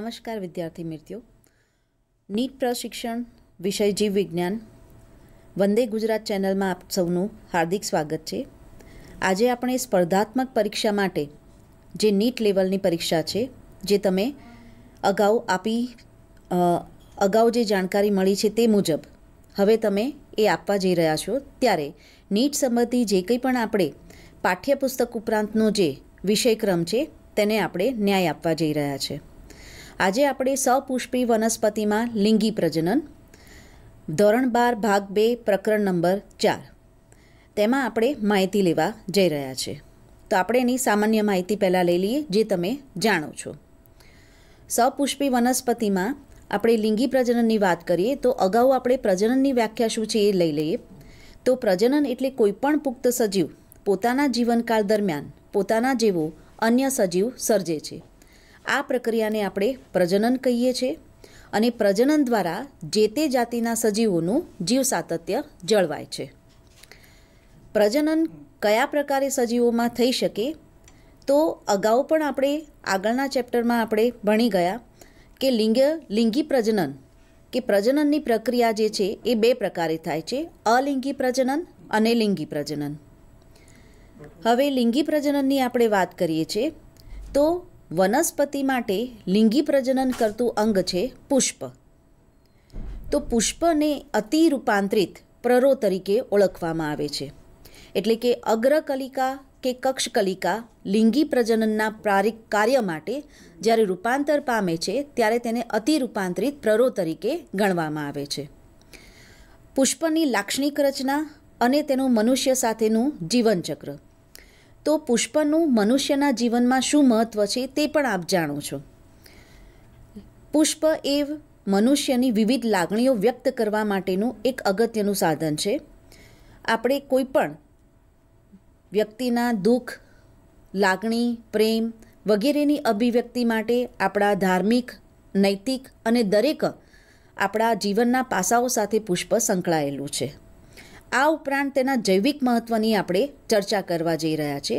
નમસ્કાર વિદ્યાર્થી મિત્રો નીટ પ્રશિક્ષણ વિષય જીવ વિજ્ઞાન વંદે ગુજરાત ચેનલમાં આપ સૌનું હાર્દિક સ્વાગત છે આજે આપણે સ્પર્ધાત્મક પરીક્ષા માટે જે નીટ લેવલની પરીક્ષા છે જે તમે અગાઉ આપી અગાઉ જે જાણકારી મળી છે તે મુજબ હવે તમે એ આપવા જઈ રહ્યા છો ત્યારે નીટ સંબંધી જે કંઈ પણ આપણે પાઠ્યપુસ્તક ઉપરાંતનો જે વિષયક્રમ છે તેને આપણે ન્યાય આપવા જઈ રહ્યા છે આજે આપણે સપુષ્પી વનસ્પતિમાં લિંગી પ્રજનન ધોરણ બાર ભાગ બે પ્રકરણ નંબર ચાર તેમાં આપણે માહિતી લેવા જઈ રહ્યા છે તો આપણે એની સામાન્ય માહિતી પહેલાં લઈ લઈએ જે તમે જાણો છો સપુષ્પી વનસ્પતિમાં આપણે લિંગી પ્રજનનની વાત કરીએ તો અગાઉ આપણે પ્રજનનની વ્યાખ્યા શું છે એ લઈ લઈએ તો પ્રજનન એટલે કોઈપણ પુખ્ત સજીવ પોતાના જીવનકાળ દરમિયાન પોતાના જેવો અન્ય સજીવ સર્જે છે આ પ્રક્રિયાને આપણે પ્રજનન કહીએ છીએ અને પ્રજનન દ્વારા જે તે જાતિના સજીવોનું જીવ સાતત્ય જળવાય છે પ્રજનન કયા પ્રકારે સજીવોમાં થઈ શકે તો અગાઉ પણ આપણે આગળના ચેપ્ટરમાં આપણે ભણી ગયા કે લિંગ લિંગી પ્રજનન કે પ્રજનનની પ્રક્રિયા જે છે એ બે પ્રકારે થાય છે અલિંગી પ્રજનન અને લિંગી પ્રજનન હવે લિંગી પ્રજનનની આપણે વાત કરીએ છીએ તો વનસ્પતિ માટે લિંગી પ્રજનન કરતું અંગ છે પુષ્પ તો પુષ્પને અતિ રૂપાંતરિત પ્રરો તરીકે ઓળખવામાં આવે છે એટલે કે અગ્રકલિકા કે કક્ષકલિકા લિંગી પ્રજનનના પ્રારિક કાર્ય માટે જ્યારે રૂપાંતર પામે છે ત્યારે તેને અતિ રૂપાંતરિત પ્રરો તરીકે ગણવામાં આવે છે પુષ્પની લાક્ષણિક રચના અને તેનું મનુષ્ય સાથેનું જીવનચક્ર તો પુષ્પનું મનુષ્યના જીવનમાં શું મહત્ત્વ છે તે પણ આપ જાણો છો પુષ્પ એ મનુષ્યની વિવિધ લાગણીઓ વ્યક્ત કરવા માટેનું એક અગત્યનું સાધન છે આપણે કોઈ પણ વ્યક્તિના દુઃખ લાગણી પ્રેમ વગેરેની અભિવ્યક્તિ માટે આપણા ધાર્મિક નૈતિક અને દરેક આપણા જીવનના પાસાઓ સાથે પુષ્પ સંકળાયેલું છે આ ઉપરાંત તેના જૈવિક મહત્ત્વની આપણે ચર્ચા કરવા જઈ રહ્યા છે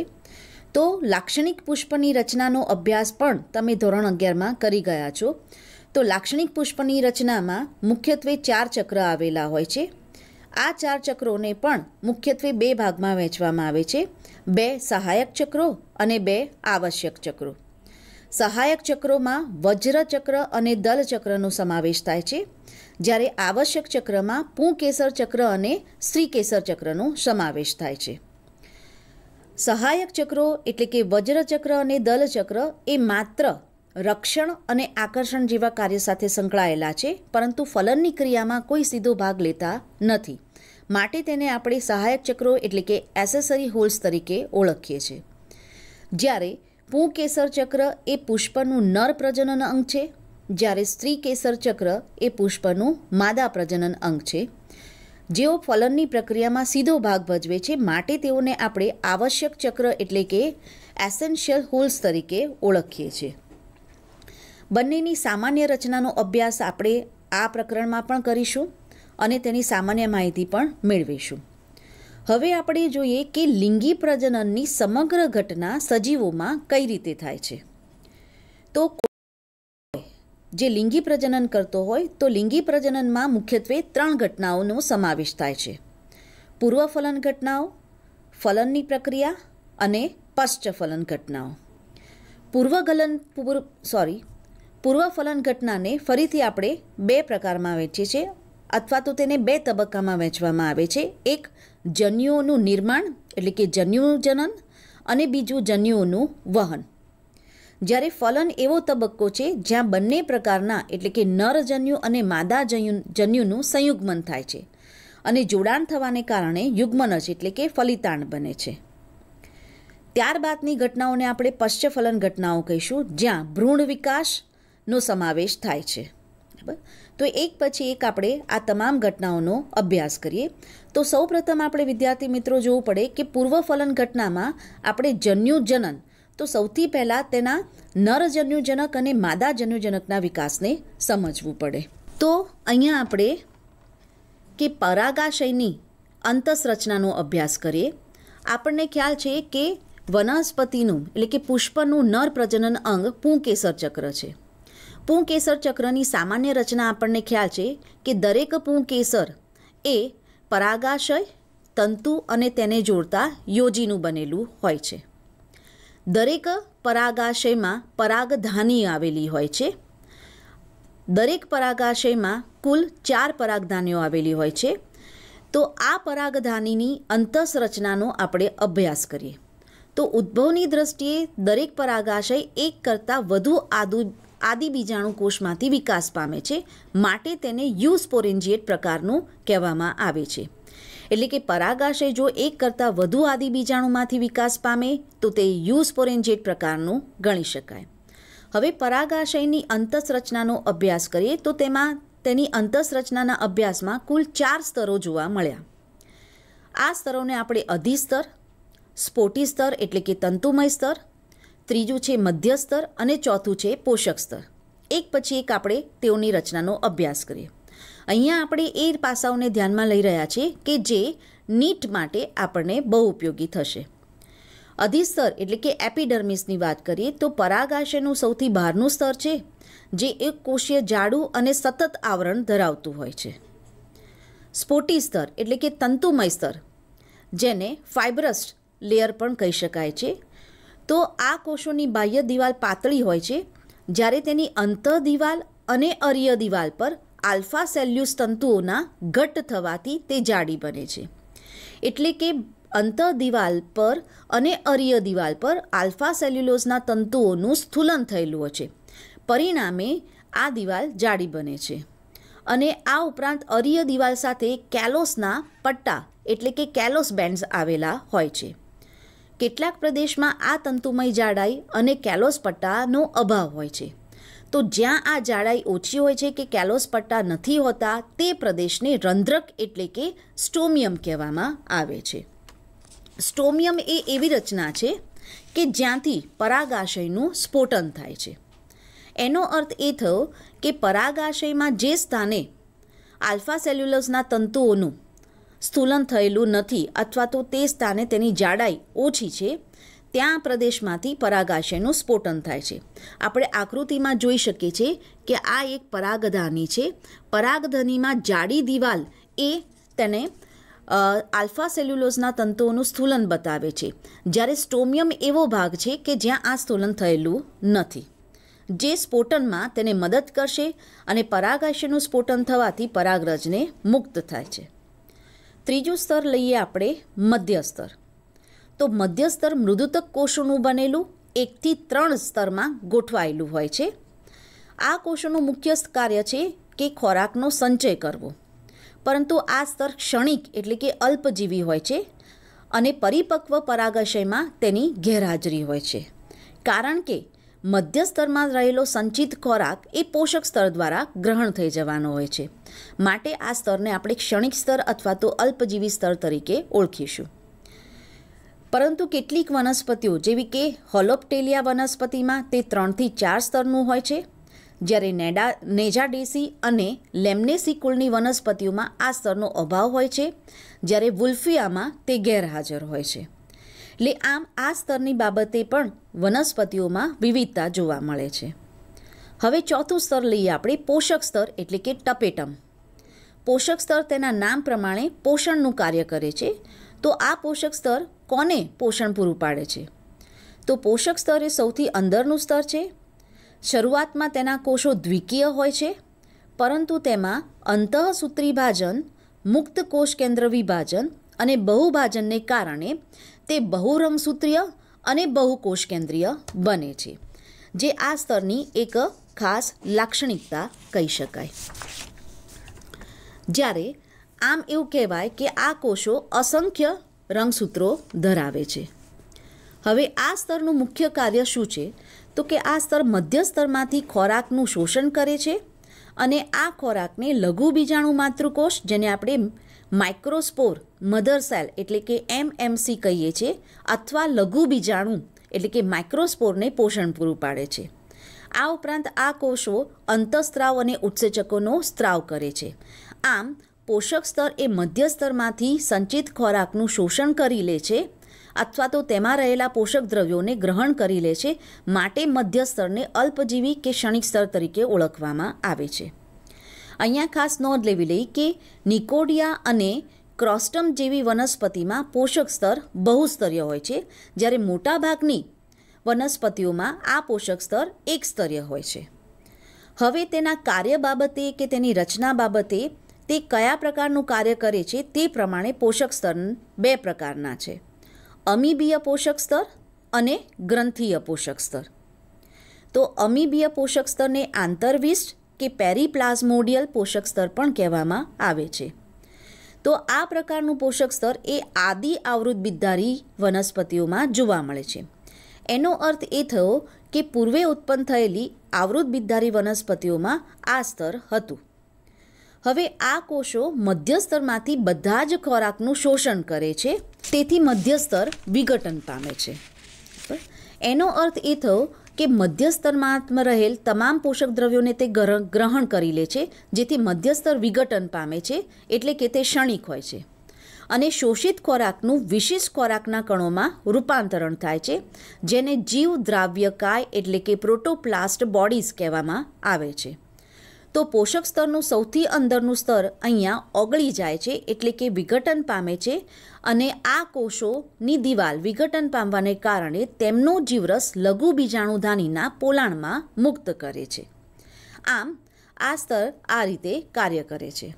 તો લાક્ષણિક પુષ્પની રચનાનો અભ્યાસ પણ તમે ધોરણ અગિયારમાં કરી ગયા છો તો લાક્ષણિક પુષ્પની રચનામાં મુખ્યત્વે ચાર ચક્ર આવેલા હોય છે આ ચાર ચક્રોને પણ મુખ્યત્વે બે ભાગમાં વહેંચવામાં આવે છે બે સહાયક ચક્રો અને બે આવશ્યક ચક્રો સહાયક ચક્રોમાં વજ્ર ચક્ર અને દલચક્રનો સમાવેશ થાય છે જ્યારે આવશ્યક ચક્રમાં પૂકેસર ચક્ર અને શ્રીકેસર ચક્રનો સમાવેશ થાય છે સહાયક ચક્રો એટલે કે વજ્ર ચક્ર અને દલચક્ર એ માત્ર રક્ષણ અને આકર્ષણ જેવા કાર્ય સાથે સંકળાયેલા છે પરંતુ ફલનની ક્રિયામાં કોઈ સીધો ભાગ લેતા નથી માટે તેને આપણે સહાયક ચક્રો એટલે કે એસેસરી હોલ્સ તરીકે ઓળખીએ છીએ જ્યારે પૂ કેસર ચક્ર એ પુષ્પનું નર પ્રજનન અંગ છે જ્યારે સ્ત્રી કેસર ચક્ર એ પુષ્પનું માદા પ્રજનન અંગ છે જેઓ ફલનની પ્રક્રિયામાં સીધો ભાગ ભજવે છે માટે તેઓને આપણે આવશ્યક ચક્ર એટલે કે એસેન્શિયલ હોલ્સ તરીકે ઓળખીએ છીએ બંનેની સામાન્ય રચનાનો અભ્યાસ આપણે આ પ્રકરણમાં પણ કરીશું અને તેની સામાન્ય માહિતી પણ મેળવીશું હવે આપણે જોઈએ કે લિંગી પ્રજનનની સમગ્ર ઘટના સજીવોમાં કઈ રીતે થાય છે તો જે લિંગી પ્રજનન કરતો હોય તો લિંગી પ્રજનનમાં મુખ્યત્વે ત્રણ ઘટનાઓનો સમાવેશ થાય છે પૂર્વ ફલન ઘટનાઓ ફલનની પ્રક્રિયા અને પશ્ચફલન ઘટનાઓ પૂર્વગલન પૂર્વ સોરી પૂર્વ ફલન ઘટનાને ફરીથી આપણે બે પ્રકારમાં વહેંચીએ છીએ અથવા તો તેને બે તબક્કામાં વહેંચવામાં આવે છે એક જન્યુઓનું નિર્માણ એટલે કે જન્યુજનન અને બીજું જન્યુઓનું વહન જ્યારે ફલન એવો તબક્કો છે જ્યાં બંને પ્રકારના એટલે કે નરજન્યુ અને માદા જન્યુનું સંયુગ્મન થાય છે અને જોડાણ થવાને કારણે યુગ્મનજ એટલે કે ફલિતાણ બને છે ત્યારબાદની ઘટનાઓને આપણે પશ્ચફલન ઘટનાઓ કહીશું જ્યાં ભ્રૂણ વિકાસનો સમાવેશ થાય છે બરાબર તો એક પછી એક આપણે આ તમામ ઘટનાઓનો અભ્યાસ કરીએ તો સૌપ્રથમ આપણે વિદ્યાર્થી મિત્રો જોવું પડે કે પૂર્વ ફલન ઘટનામાં આપણે જન્યુજનન તો સૌથી પહેલાં તેના નરજન્યુજનક અને માદા જન્યુજનકના વિકાસને સમજવું પડે તો અહીંયા આપણે કે પરાગાશયની અંતસરચનાનો અભ્યાસ કરીએ આપણને ખ્યાલ છે કે વનસ્પતિનું એટલે કે પુષ્પનું નર પ્રજનન અંગ પૂંકેસર ચક્ર છે પૂંકેસર ચક્રની સામાન્ય રચના આપણને ખ્યાલ છે કે દરેક પૂંકેસર એ પરાગાશય તંતુ અને તેને જોડતા યોજીનું બનેલું હોય છે દરેક પરાગાશયમાં પરાગધાની આવેલી હોય છે દરેક પરાગાશયમાં કુલ ચાર પરાગધાનીઓ આવેલી હોય છે તો આ પરાગધાનીની અંતસરચનાનો આપણે અભ્યાસ કરીએ તો ઉદ્ભવની દ્રષ્ટિએ દરેક પરાગાશય એક કરતાં વધુ આદુ આદિ બીજાણુ કોષમાંથી વિકાસ પામે છે માટે તેને યુસ્પોરેન્જિએટ પ્રકારનું કહેવામાં આવે છે એટલે કે પરાગાશય જો એક કરતાં વધુ આદિ બીજાણુમાંથી વિકાસ પામે તો તે યુસ્પોરેન્જિએટ પ્રકારનું ગણી શકાય હવે પરાગાશયની અંતસરચનાનો અભ્યાસ કરીએ તો તેમાં તેની અંતસરચનાના અભ્યાસમાં કુલ ચાર સ્તરો જોવા મળ્યા આ સ્તરોને આપણે અધિસ્તર સ્ફોટી સ્તર એટલે કે તંતુમય સ્તર ત્રીજું છે મધ્ય સ્તર અને ચોથું છે પોષક સ્તર એક પછી એક આપણે તેઓની રચનાનો અભ્યાસ કરીએ અહીંયા આપણે એ પાસાઓને ધ્યાનમાં લઈ રહ્યા છીએ કે જે નીટ માટે આપણને બહુ ઉપયોગી થશે અધિસ્તર એટલે કે એપિડર્મિસની વાત કરીએ તો પરાગાશયનું સૌથી બહારનું સ્તર છે જે એક કોષીય જાડું અને સતત આવરણ ધરાવતું હોય છે સ્પોટી સ્તર એટલે કે તંતુમય સ્તર જેને ફાઇબ્રસ્ટ લેયર પણ કહી શકાય છે તો આ કોષોની બાહ્ય દિવાલ પાતળી હોય છે જ્યારે તેની અંતઃ દિવાલ અને અરીય દિવાલ પર આલ્ફા સેલ્યુસ તંતુઓના ઘટ્ટ થવાથી તે જાડી બને છે એટલે કે અંતઃ દિવાલ પર અને અરીય દિવાલ પર આલ્ફા સેલ્યુલોઝના તંતુઓનું સ્થુલન થયેલું છે પરિણામે આ દિવાલ જાડી બને છે અને આ ઉપરાંત અરીય દિવાલ સાથે કેલોસના પટ્ટા એટલે કે કેલોસ બેન્ડ્સ આવેલા હોય છે કેટલાક પ્રદેશમાં આ તંતુમય જાડાઈ અને કેલોસ પટ્ટાનો અભાવ હોય છે તો જ્યાં આ જાડાઈ ઓછી હોય છે કે કેલોસ પટ્ટા નથી હોતા તે પ્રદેશને રંધ્રક એટલે કે સ્ટોમિયમ કહેવામાં આવે છે સ્ટોમિયમ એ એવી રચના છે કે જ્યાંથી પરાગાશયનું સ્ફોટન થાય છે એનો અર્થ એ થયો કે પરાગાશયમાં જે સ્થાને આલ્ફા સેલ્યુલસના તંતુઓનું સ્તુલન થયેલું નથી અથવા તો તે સ્થાને તેની જાડાઈ ઓછી છે ત્યાં પ્રદેશમાંથી પરાગાશયનું સ્ફોટન થાય છે આપણે આકૃતિમાં જોઈ શકીએ છીએ કે આ એક પરાગધાની છે પરાગધનીમાં જાડી દિવાલ એ તેને આલ્ફા સેલ્યુલોઝના તંતુઓનું સ્થૂલન બતાવે છે જ્યારે સ્ટોમિયમ એવો ભાગ છે કે જ્યાં આ સ્થૂલન થયેલું નથી જે સ્ફોટનમાં તેને મદદ કરશે અને પરાગાશયનું સ્ફોટન થવાથી પરાગરજને મુક્ત થાય છે ત્રીજું સ્તર લઈએ આપણે મધ્ય સ્તર તો મધ્ય સ્તર મૃદુતક કોષોનું બનેલું એકથી ત્રણ સ્તરમાં ગોઠવાયેલું હોય છે આ કોષોનું મુખ્ય કાર્ય છે કે ખોરાકનો સંચય કરવો પરંતુ આ સ્તર ક્ષણિક એટલે કે અલ્પજીવી હોય છે અને પરિપક્વ પરાગશયમાં તેની ગેરહાજરી હોય છે કારણ કે મધ્ય સ્તરમાં રહેલો સંચિત ખોરાક એ પોષક સ્તર દ્વારા ગ્રહણ થઈ જવાનો હોય છે માટે આ સ્તરને આપણે ક્ષણિક સ્તર અથવા તો અલ્પજીવી સ્તર તરીકે ઓળખીશું પરંતુ કેટલીક વનસ્પતિઓ જેવી કે હોલોપ્ટેલિયા વનસ્પતિમાં તે ત્રણથી ચાર સ્તરનું હોય છે જ્યારે નેડા નેજાડેસી અને લેમનેસી કુળની વનસ્પતિઓમાં આ સ્તરનો અભાવ હોય છે જ્યારે વુલ્ફિયામાં તે ગેરહાજર હોય છે એટલે આમ આ સ્તરની બાબતે પણ વનસ્પતિઓમાં વિવિધતા જોવા મળે છે હવે ચોથું સ્તર લઈએ આપણે પોષક સ્તર એટલે કે ટપેટમ પોષક સ્તર તેના નામ પ્રમાણે પોષણનું કાર્ય કરે છે તો આ પોષક સ્તર કોને પોષણ પૂરું પાડે છે તો પોષક સ્તર એ સૌથી અંદરનું સ્તર છે શરૂઆતમાં તેના કોષો દ્વિકીય હોય છે પરંતુ તેમાં અંતઃસૂત્રી ભાજન મુક્ત કોષ કેન્દ્ર વિભાજન અને બહુભાજનને કારણે તે બહુરંગસૂત્રીય અને બહુકોષ કેન્દ્રીય બને છે જે આ સ્તરની એક ખાસ લાક્ષણિકતા કહી શકાય જ્યારે આમ એવું કહેવાય કે આ કોષો અસંખ્ય રંગસૂત્રો ધરાવે છે હવે આ સ્તરનું મુખ્ય કાર્ય શું છે તો કે આ સ્તર મધ્ય સ્તરમાંથી ખોરાકનું શોષણ કરે છે અને આ ખોરાકને લઘુ બીજાણુ માતૃકોષ જેને આપણે માઇક્રોસ્પોર મધર સેલ એટલે કે એમએમસી કહીએ છીએ અથવા લઘુ બીજાણુ એટલે કે માઇક્રોસ્પોરને પોષણ પૂરું પાડે છે આ ઉપરાંત આ કોષો અંતઃસ્ત્રાવ અને ઉત્સેચકોનો સ્ત્રાવ કરે છે આમ પોષક સ્તર એ મધ્ય સ્તરમાંથી સંચિત ખોરાકનું શોષણ કરી લે છે અથવા તો તેમાં રહેલા પોષક દ્રવ્યોને ગ્રહણ કરી લે છે માટે મધ્ય સ્તરને અલ્પજીવી કે ક્ષણિક સ્તર તરીકે ઓળખવામાં આવે છે અહીંયા ખાસ નોંધ લેવી લઈ કે નિકોડિયા અને ક્રોસ્ટમ જેવી વનસ્પતિમાં પોષક સ્તર બહુસ્તરીય હોય છે જ્યારે મોટાભાગની વનસ્પતિઓમાં આ પોષક સ્તર એક સ્તરીય હોય છે હવે તેના કાર્ય બાબતે કે તેની રચના બાબતે તે કયા પ્રકારનું કાર્ય કરે છે તે પ્રમાણે પોષક સ્તર બે પ્રકારના છે અમીબીય પોષક સ્તર અને ગ્રંથિય પોષક સ્તર તો અમીબીય પોષક સ્તરને આંતરવિષ્ટ કે પેરીપ્લાઝમોડિયલ પોષક સ્તર પણ કહેવામાં આવે છે તો આ પ્રકારનું પોષક સ્તર એ આદિ આવૃત બિદધારી વનસ્પતિઓમાં જોવા મળે છે એનો અર્થ એ થયો કે પૂર્વે ઉત્પન્ન થયેલી આવૃત બિદધારી વનસ્પતિઓમાં આ સ્તર હતું હવે આ કોષો મધ્યસ્તરમાંથી બધા જ ખોરાકનું શોષણ કરે છે તેથી મધ્યસ્તર વિઘટન પામે છે એનો અર્થ એ થયો કે મધ્યસ્તરમાં રહેલ તમામ પોષક દ્રવ્યોને તે ગ્રહણ કરી લે છે જેથી મધ્યસ્તર વિઘટન પામે છે એટલે કે તે ક્ષણિક હોય છે અને શોષિત ખોરાકનું વિશિષ્ટ ખોરાકના કણોમાં રૂપાંતરણ થાય છે જેને જીવ દ્રાવ્યકાય એટલે કે પ્રોટોપ્લાસ્ટ બોડીઝ કહેવામાં આવે છે તો પોષક સ્તરનું સૌથી અંદરનું સ્તર અહીંયા ઓગળી જાય છે એટલે કે વિઘટન પામે છે અને આ કોષોની દિવાલ વિઘટન પામવાને કારણે તેમનો જીવરસ લઘુ બીજાણુધાનીના પોલાણમાં મુક્ત કરે છે આમ આ સ્તર આ રીતે કાર્ય કરે છે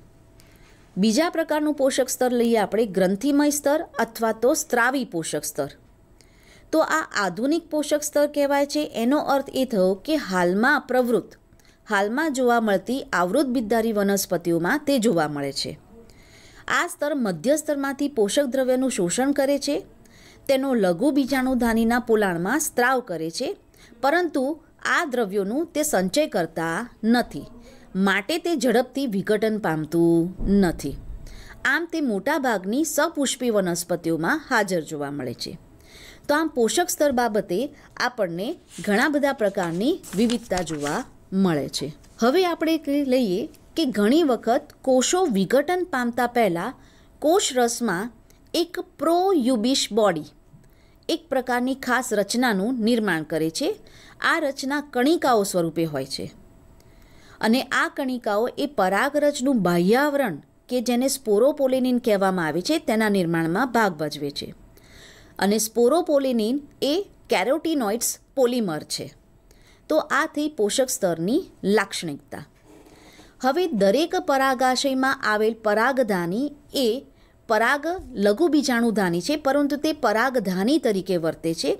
બીજા પ્રકારનું પોષક સ્તર લઈએ આપણે ગ્રંથિમય સ્તર અથવા તો સ્ત્રાવી પોષક સ્તર તો આ આધુનિક પોષક સ્તર કહેવાય છે એનો અર્થ એ થયો કે હાલમાં પ્રવૃત્ત હાલમાં જોવા મળતી આવૃત બિદ્દારી વનસ્પતિઓમાં તે જોવા મળે છે આ સ્તર મધ્ય સ્તરમાંથી પોષક દ્રવ્યનું શોષણ કરે છે તેનો લઘુ બીજાણુધાનીના પોલાણમાં સ્ત્રાવ કરે છે પરંતુ આ દ્રવ્યોનું તે સંચય કરતા નથી માટે તે ઝડપથી વિઘટન પામતું નથી આમ તે મોટાભાગની સપુષ્પી વનસ્પતિઓમાં હાજર જોવા મળે છે તો આમ પોષક સ્તર બાબતે આપણને ઘણા બધા પ્રકારની વિવિધતા જોવા મળે છે હવે આપણે લઈએ કે ઘણી વખત કોષો વિઘટન પામતા પહેલાં કોષરસમાં એક પ્રોયુબિશ બોડી એક પ્રકારની ખાસ રચનાનું નિર્માણ કરે છે આ રચના કણિકાઓ સ્વરૂપે હોય છે અને આ કણિકાઓ એ પરાગરજનું બાહ્યાવરણ કે જેને સ્પોરોપોલિનિન કહેવામાં આવે છે તેના નિર્માણમાં ભાગ ભજવે છે અને સ્પોરોપોલિનિન એ કેરોટીનોઇડ્સ પોલિમર છે તો આ થઈ પોષક સ્તરની લાક્ષણિકતા હવે દરેક પરાગાશયમાં આવેલ પરાગધાની એ પરાગ લઘુ બીજાણુધાની છે પરંતુ તે પરાગધાની તરીકે વર્તે છે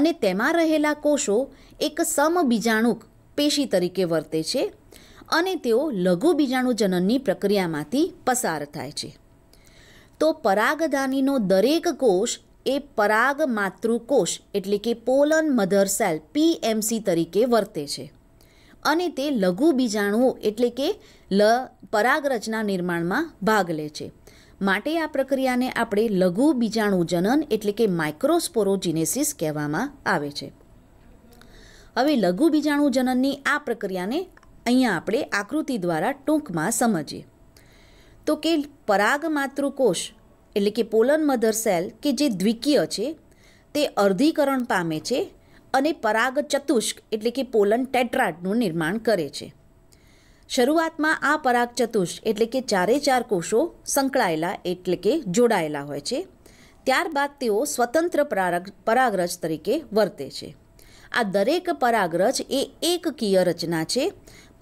અને તેમાં રહેલા કોષો એક સમબીજાણુક પેશી તરીકે વર્તે છે અને તેઓ લઘુ બીજાણુજનનની પ્રક્રિયામાંથી પસાર થાય છે તો પરાગધાનીનો દરેક કોષ એ પરાગ માતૃકોષ એટલે કે પોલન મધર સેલ પીએમસી તરીકે વર્તે છે અને તે લઘુ બીજાણુઓ એટલે કે લ પરાગરચના નિર્માણમાં ભાગ લે છે માટે આ પ્રક્રિયાને આપણે લઘુ જનન એટલે કે માઇક્રોસ્પોરોજીનેસિસ કહેવામાં આવે છે હવે લઘુ બીજાણુ જનનની આ પ્રક્રિયાને અહીંયા આપણે આકૃતિ દ્વારા ટૂંકમાં સમજીએ તો કે પરાગ માતૃકોષ એટલે કે પોલન મધર સેલ કે જે દ્વિકીય છે તે અર્ધીકરણ પામે છે અને પરાગ ચતુષ્ક એટલે કે પોલન ટેટ્રાડનું નિર્માણ કરે છે શરૂઆતમાં આ પરાગ ચતુષ્ક એટલે કે ચારે ચાર કોષો સંકળાયેલા એટલે કે જોડાયેલા હોય છે ત્યારબાદ તેઓ સ્વતંત્ર પરાગ પરાગરજ તરીકે વર્તે છે આ દરેક પરાગરજ એ એકકીય રચના છે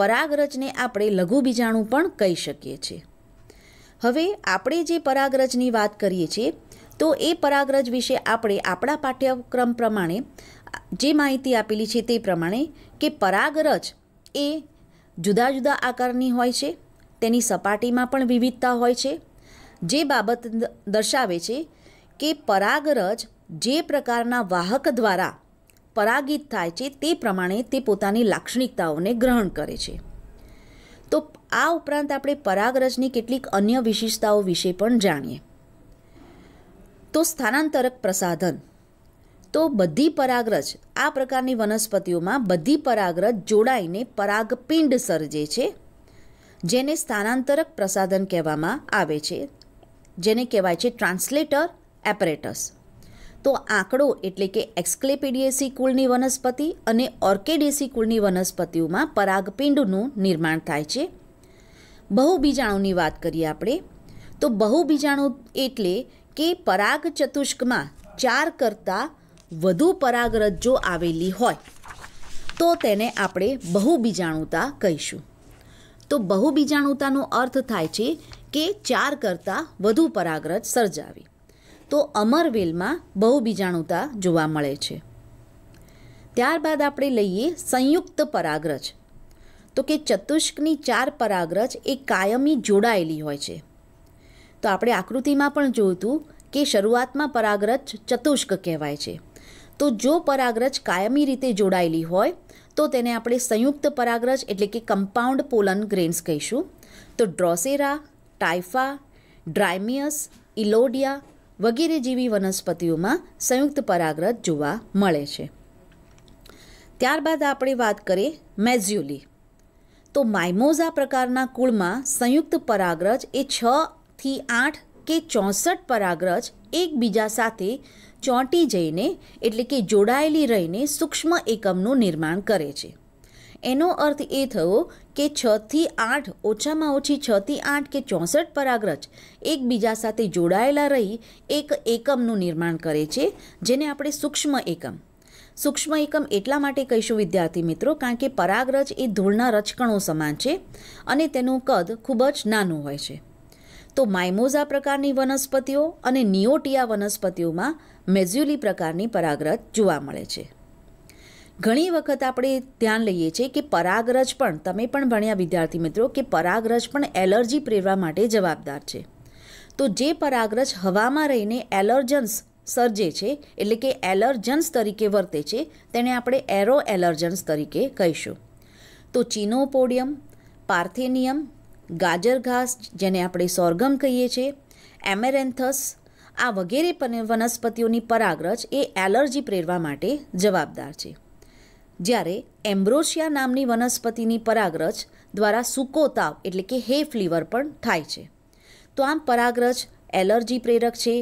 પરાગરજને આપણે લઘુ બીજાણુ પણ કહી શકીએ છીએ હવે આપણે જે પરાગરજની વાત કરીએ છીએ તો એ પરાગરજ વિશે આપણે આપણા પાઠ્યક્રમ પ્રમાણે જે માહિતી આપેલી છે તે પ્રમાણે કે પરાગરજ એ જુદા જુદા આકારની હોય છે તેની સપાટીમાં પણ વિવિધતા હોય છે જે બાબત દર્શાવે છે કે પરાગરજ જે પ્રકારના વાહક દ્વારા પરાગિત થાય છે તે પ્રમાણે તે પોતાની લાક્ષણિકતાઓને ગ્રહણ કરે છે તો આ ઉપરાંત આપણે પરાગરજની કેટલીક અન્ય વિશેષતાઓ વિશે પણ જાણીએ તો સ્થાનાંતરક પ્રસાધન તો બધી પરાગરજ આ પ્રકારની વનસ્પતિઓમાં બધી પરાગરજ જોડાઈને પરાગપિંડ સર્જે છે જેને સ્થાનાંતરક પ્રસાધન કહેવામાં આવે છે જેને કહેવાય છે ટ્રાન્સલેટર એપરેટસ તો આંકડો એટલે કે એક્સક્લેપીડિયેસી કુળની વનસ્પતિ અને ઓર્કેડેસી કુળની વનસ્પતિઓમાં પરાગપિંડનું નિર્માણ થાય છે બહુબીજાણુની વાત કરીએ આપણે તો બહુબીજાણુ એટલે કે પરાગ ચતુષ્કમાં ચાર કરતાં વધુ પરાગરજ્જો આવેલી હોય તો તેને આપણે બહુબીજાણુતા કહીશું તો બહુબીજાણુતાનો અર્થ થાય છે કે ચાર કરતાં વધુ પરાગરજ સર્જાવી તો અમરવેલમાં બહુ બીજાણુતા જોવા મળે છે ત્યારબાદ આપણે લઈએ સંયુક્ત પરાગરજ તો કે ચતુષ્કની ચાર પરાગરજ એ કાયમી જોડાયેલી હોય છે તો આપણે આકૃતિમાં પણ જોયું કે શરૂઆતમાં પરાગરજ ચતુષ્ક કહેવાય છે તો જો પરાગરજ કાયમી રીતે જોડાયેલી હોય તો તેને આપણે સંયુક્ત પરાગરજ એટલે કે કમ્પાઉન્ડ પોલન ગ્રેન્સ કહીશું તો ડ્રોસેરા ટાઇફા ડ્રાઇમિયસ ઇલોડિયા વગેરે જેવી વનસ્પતિઓમાં સંયુક્ત પરાગરત જોવા મળે છે ત્યારબાદ આપણે વાત કરીએ મેઝ્યુલી તો માઇમોઝા પ્રકારના કુળમાં સંયુક્ત પરાગ્રજ એ છથી આઠ કે ચોસઠ પરાગ્રજ એકબીજા સાથે ચોંટી જઈને એટલે કે જોડાયેલી રહીને સૂક્ષ્મ એકમનું નિર્માણ કરે છે એનો અર્થ એ થયો કે છથી આઠ ઓછામાં ઓછી છથી આઠ કે ચોસઠ પરાગ્રજ એકબીજા સાથે જોડાયેલા રહી એક એકમનું નિર્માણ કરે છે જેને આપણે સૂક્ષ્મ એકમ સૂક્ષ્મ એકમ એટલા માટે કહીશું વિદ્યાર્થી મિત્રો કારણ કે પરાગરજ એ ધૂળના રચકણો સમાન છે અને તેનું કદ ખૂબ જ નાનું હોય છે તો માઇમોઝા પ્રકારની વનસ્પતિઓ અને નિયોટિયા વનસ્પતિઓમાં મેઝ્યુલી પ્રકારની પરાગરજ જોવા મળે છે ઘણી વખત આપણે ધ્યાન લઈએ છીએ કે પરાગરજ પણ તમે પણ ભણ્યા વિદ્યાર્થી મિત્રો કે પરાગરજ પણ એલર્જી પ્રેરવા માટે જવાબદાર છે તો જે પરાગરજ હવામાં રહીને એલર્જન્સ સર્જે છે એટલે કે એલર્જન્સ તરીકે વર્તે છે તેને આપણે એરો એલર્જન્સ તરીકે કહીશું તો ચિનોપોડિયમ પાર્થેનિયમ ગાજર ઘાસ જેને આપણે સોરગમ કહીએ છીએ એમેરેન્થસ આ વગેરે વનસ્પતિઓની પરાગરજ એ એલર્જી પ્રેરવા માટે જવાબદાર છે જ્યારે એમ્બ્રોશિયા નામની વનસ્પતિની પરાગરજ દ્વારા સૂકો તાવ એટલે કે હે ફ્લીવર પણ થાય છે તો આમ પરાગરજ એલર્જી પ્રેરક છે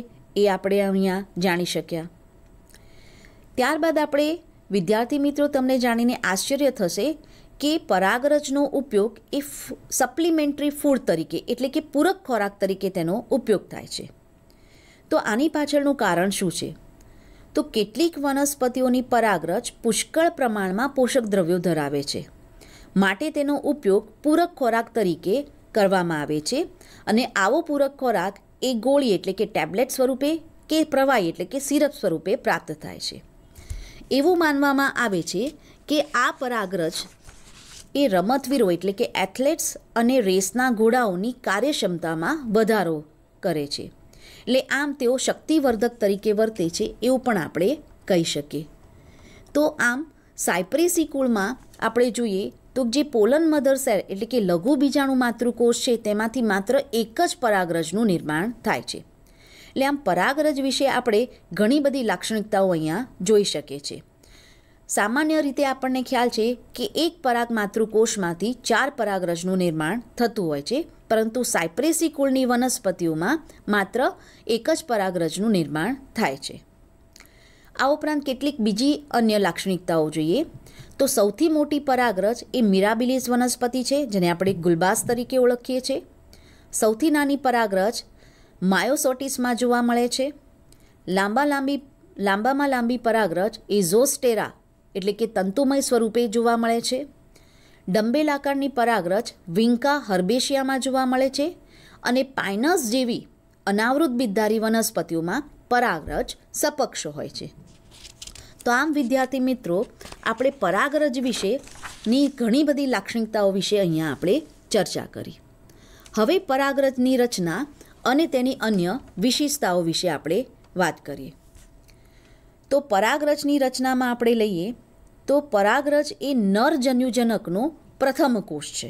એ આપણે અહીંયા જાણી શક્યા ત્યારબાદ આપણે વિદ્યાર્થી મિત્રો તમને જાણીને આશ્ચર્ય થશે કે પરાગરજનો ઉપયોગ એ સપ્લિમેન્ટરી ફૂડ તરીકે એટલે કે પૂરક ખોરાક તરીકે તેનો ઉપયોગ થાય છે તો આની પાછળનું કારણ શું છે તો કેટલીક વનસ્પતિઓની પરાગરજ પુષ્કળ પ્રમાણમાં પોષક દ્રવ્યો ધરાવે છે માટે તેનો ઉપયોગ પૂરક ખોરાક તરીકે કરવામાં આવે છે અને આવો પૂરક ખોરાક એ ગોળી એટલે કે ટેબ્લેટ સ્વરૂપે કે પ્રવાહી એટલે કે સિરપ સ્વરૂપે પ્રાપ્ત થાય છે એવું માનવામાં આવે છે કે આ પરાગરજ એ રમતવીરો એટલે કે એથ્લેટ્સ અને રેસના ઘોડાઓની કાર્યક્ષમતામાં વધારો કરે છે એટલે આમ તેઓ શક્તિવર્ધક તરીકે વર્તે છે એવું પણ આપણે કહી શકીએ તો આમ સાયપ્રેસી કુળમાં આપણે જોઈએ તો જે પોલન મધર સેલ એટલે કે લઘુ બીજાણુ માતૃકોષ છે તેમાંથી માત્ર એક જ પરાગરજનું નિર્માણ થાય છે એટલે આમ પરાગરજ વિશે આપણે ઘણી બધી લાક્ષણિકતાઓ અહીંયા જોઈ શકીએ છીએ સામાન્ય રીતે આપણને ખ્યાલ છે કે એક પરાગ માતૃકોષમાંથી ચાર પરાગરજનું નિર્માણ થતું હોય છે પરંતુ સાયપ્રેસી કુળની વનસ્પતિઓમાં માત્ર એક જ પરાગરજનું નિર્માણ થાય છે આ ઉપરાંત કેટલીક બીજી અન્ય લાક્ષણિકતાઓ જોઈએ તો સૌથી મોટી પરાગરજ એ મિરાબિલિસ વનસ્પતિ છે જેને આપણે ગુલબાસ તરીકે ઓળખીએ છીએ સૌથી નાની પરાગરજ માયોસોટિસમાં જોવા મળે છે લાંબા લાંબી લાંબામાં લાંબી પરાગરજ એ ઝોસ્ટેરા એટલે કે તંતુમય સ્વરૂપે જોવા મળે છે ડંબેલ આકારની પરાગરજ વિંકા હર્બેશિયામાં જોવા મળે છે અને પાઇનસ જેવી અનાવૃત બિદ્ધારી વનસ્પતિઓમાં પરાગરજ સપક્ષ હોય છે તો આમ વિદ્યાર્થી મિત્રો આપણે પરાગરજ વિશેની ઘણી બધી લાક્ષણિકતાઓ વિશે અહીંયા આપણે ચર્ચા કરી હવે પરાગરજની રચના અને તેની અન્ય વિશેષતાઓ વિશે આપણે વાત કરીએ તો પરાગરજની રચનામાં આપણે લઈએ તો પરાગરજ એ નરજન્યુજનકનો પ્રથમ કોષ છે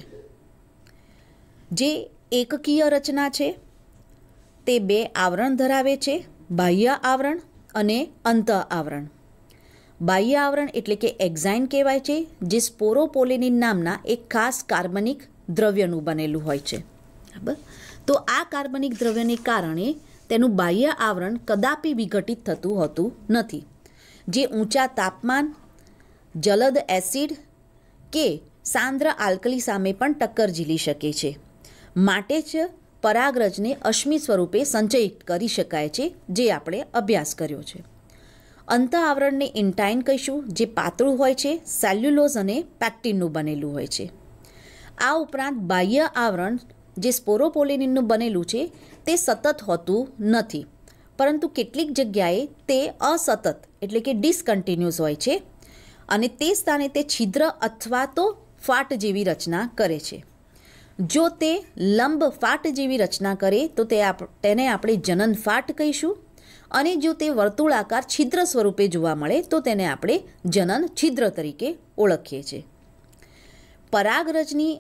જે એકકીય રચના છે તે બે આવરણ ધરાવે છે બાહ્ય આવરણ અને અંત આવરણ બાહ્ય આવરણ એટલે કે એક્ઝાઇન કહેવાય છે જે સ્પોરોપોલિનિન નામના એક ખાસ કાર્બનિક દ્રવ્યનું બનેલું હોય છે બરાબર તો આ કાર્બનિક દ્રવ્યને કારણે તેનું બાહ્ય આવરણ કદાપી વિઘટિત થતું હોતું નથી જે ઊંચા તાપમાન જલદ એસિડ કે સાંદ્ર આલ્કલી સામે પણ ટક્કર ઝીલી શકે છે માટે જ પરાગરજને અશ્મિ સ્વરૂપે સંચયિત કરી શકાય છે જે આપણે અભ્યાસ કર્યો છે અંત આવરણને ઇન્ટાઇન કહીશું જે પાતળું હોય છે સેલ્યુલોઝ અને પેક્ટિનનું બનેલું હોય છે આ ઉપરાંત બાહ્ય આવરણ જે સ્પોરોપોલિનિનનું બનેલું છે તે સતત હોતું નથી પરંતુ કેટલીક જગ્યાએ તે અસતત એટલે કે ડિસકન્ટિન્યુઅસ હોય છે અને તે સ્થાને તે છિદ્ર અથવા તો ફાટ જેવી રચના કરે છે જો તે લંબ ફાટ જેવી રચના કરે તો તે તેને આપણે જનન ફાટ કહીશું અને જો તે વર્તુળાકાર છિદ્ર સ્વરૂપે જોવા મળે તો તેને આપણે જનન છિદ્ર તરીકે ઓળખીએ છીએ પરાગરજની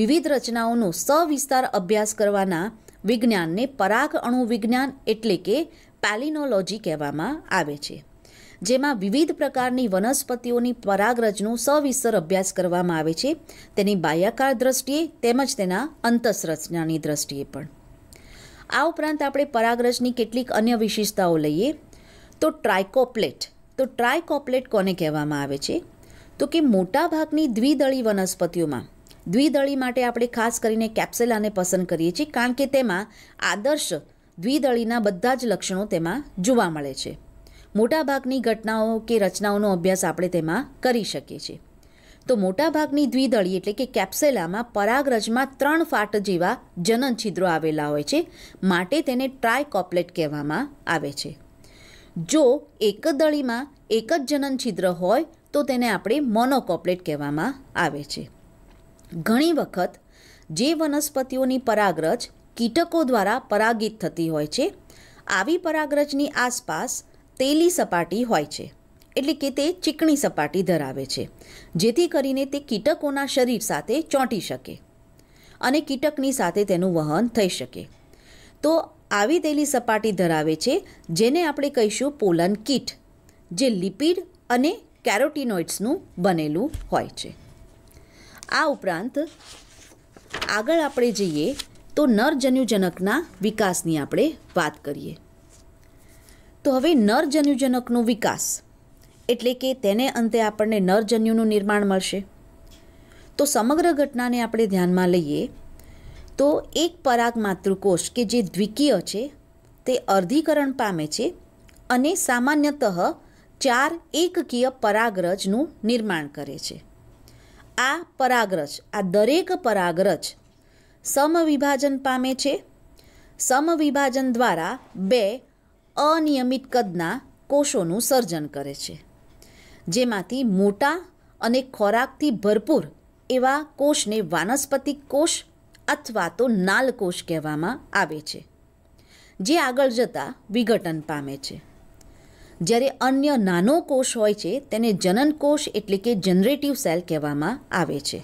વિવિધ રચનાઓનો સવિસ્તાર અભ્યાસ કરવાના વિજ્ઞાનને પરાગ અણુ વિજ્ઞાન એટલે કે પેલિનોલોજી કહેવામાં આવે છે જેમાં વિવિધ પ્રકારની વનસ્પતિઓની પરાગરજનો સવિસ્તર અભ્યાસ કરવામાં આવે છે તેની બાહ્યાકાર દ્રષ્ટિએ તેમજ તેના અંતસરચનાની દ્રષ્ટિએ પણ આ ઉપરાંત આપણે પરાગરજની કેટલીક અન્ય વિશેષતાઓ લઈએ તો ટ્રાયકોપ્લેટ તો ટ્રાયકોપ્લેટ કોને કહેવામાં આવે છે તો કે મોટાભાગની દ્વિદળી વનસ્પતિઓમાં દ્વિદળી માટે આપણે ખાસ કરીને કેપ્સેલાને પસંદ કરીએ છીએ કારણ કે તેમાં આદર્શ દ્વિદળીના બધા જ લક્ષણો તેમાં જોવા મળે છે મોટાભાગની ઘટનાઓ કે રચનાઓનો અભ્યાસ આપણે તેમાં કરી શકીએ છીએ તો મોટાભાગની દ્વિદળી એટલે કે કેપ્સેલામાં પરાગરજમાં ત્રણ ફાટ જેવા જનન છિદ્રો આવેલા હોય છે માટે તેને ટ્રાયકોપલેટ કહેવામાં આવે છે જો એક જ દળીમાં એક જ જનન છિદ્ર હોય તો તેને આપણે મોનોકોપલેટ કહેવામાં આવે છે ઘણી વખત જે વનસ્પતિઓની પરાગરજ કીટકો દ્વારા પરાગિત થતી હોય છે આવી પરાગરજની આસપાસ તેલી સપાટી હોય છે એટલે કે તે ચીકણી સપાટી ધરાવે છે જેથી કરીને તે કીટકોના શરીર સાથે ચોંટી શકે અને કીટકની સાથે તેનું વહન થઈ શકે તો આવી તેલી સપાટી ધરાવે છે જેને આપણે કહીશું પોલન કીટ જે લિપિડ અને કેરોટીનોઇડ્સનું બનેલું હોય છે આ ઉપરાંત આગળ આપણે જઈએ તો નરજન્યુજનકના વિકાસની આપણે વાત કરીએ તો હવે નરજન્યુજનકનો વિકાસ એટલે કે તેને અંતે આપણને નરજન્યુનું નિર્માણ મળશે તો સમગ્ર ઘટનાને આપણે ધ્યાનમાં લઈએ તો એક પરાગ માતૃકોષ કે જે દ્વિકીય છે તે અર્ધીકરણ પામે છે અને સામાન્યત ચાર એકકીય પરાગરજનું નિર્માણ કરે છે આ પરાગરજ આ દરેક પરાગરજ સમવિભાજન પામે છે સમવિભાજન દ્વારા બે અનિયમિત કદના કોષોનું સર્જન કરે છે જેમાંથી મોટા અને ખોરાકથી ભરપૂર એવા કોષને વાનસ્પતિક કોષ અથવા તો નાલ કોષ કહેવામાં આવે છે જે આગળ જતાં વિઘટન પામે છે જ્યારે અન્ય નાનો કોષ હોય છે તેને જનન કોષ એટલે કે જનરેટિવ સેલ કહેવામાં આવે છે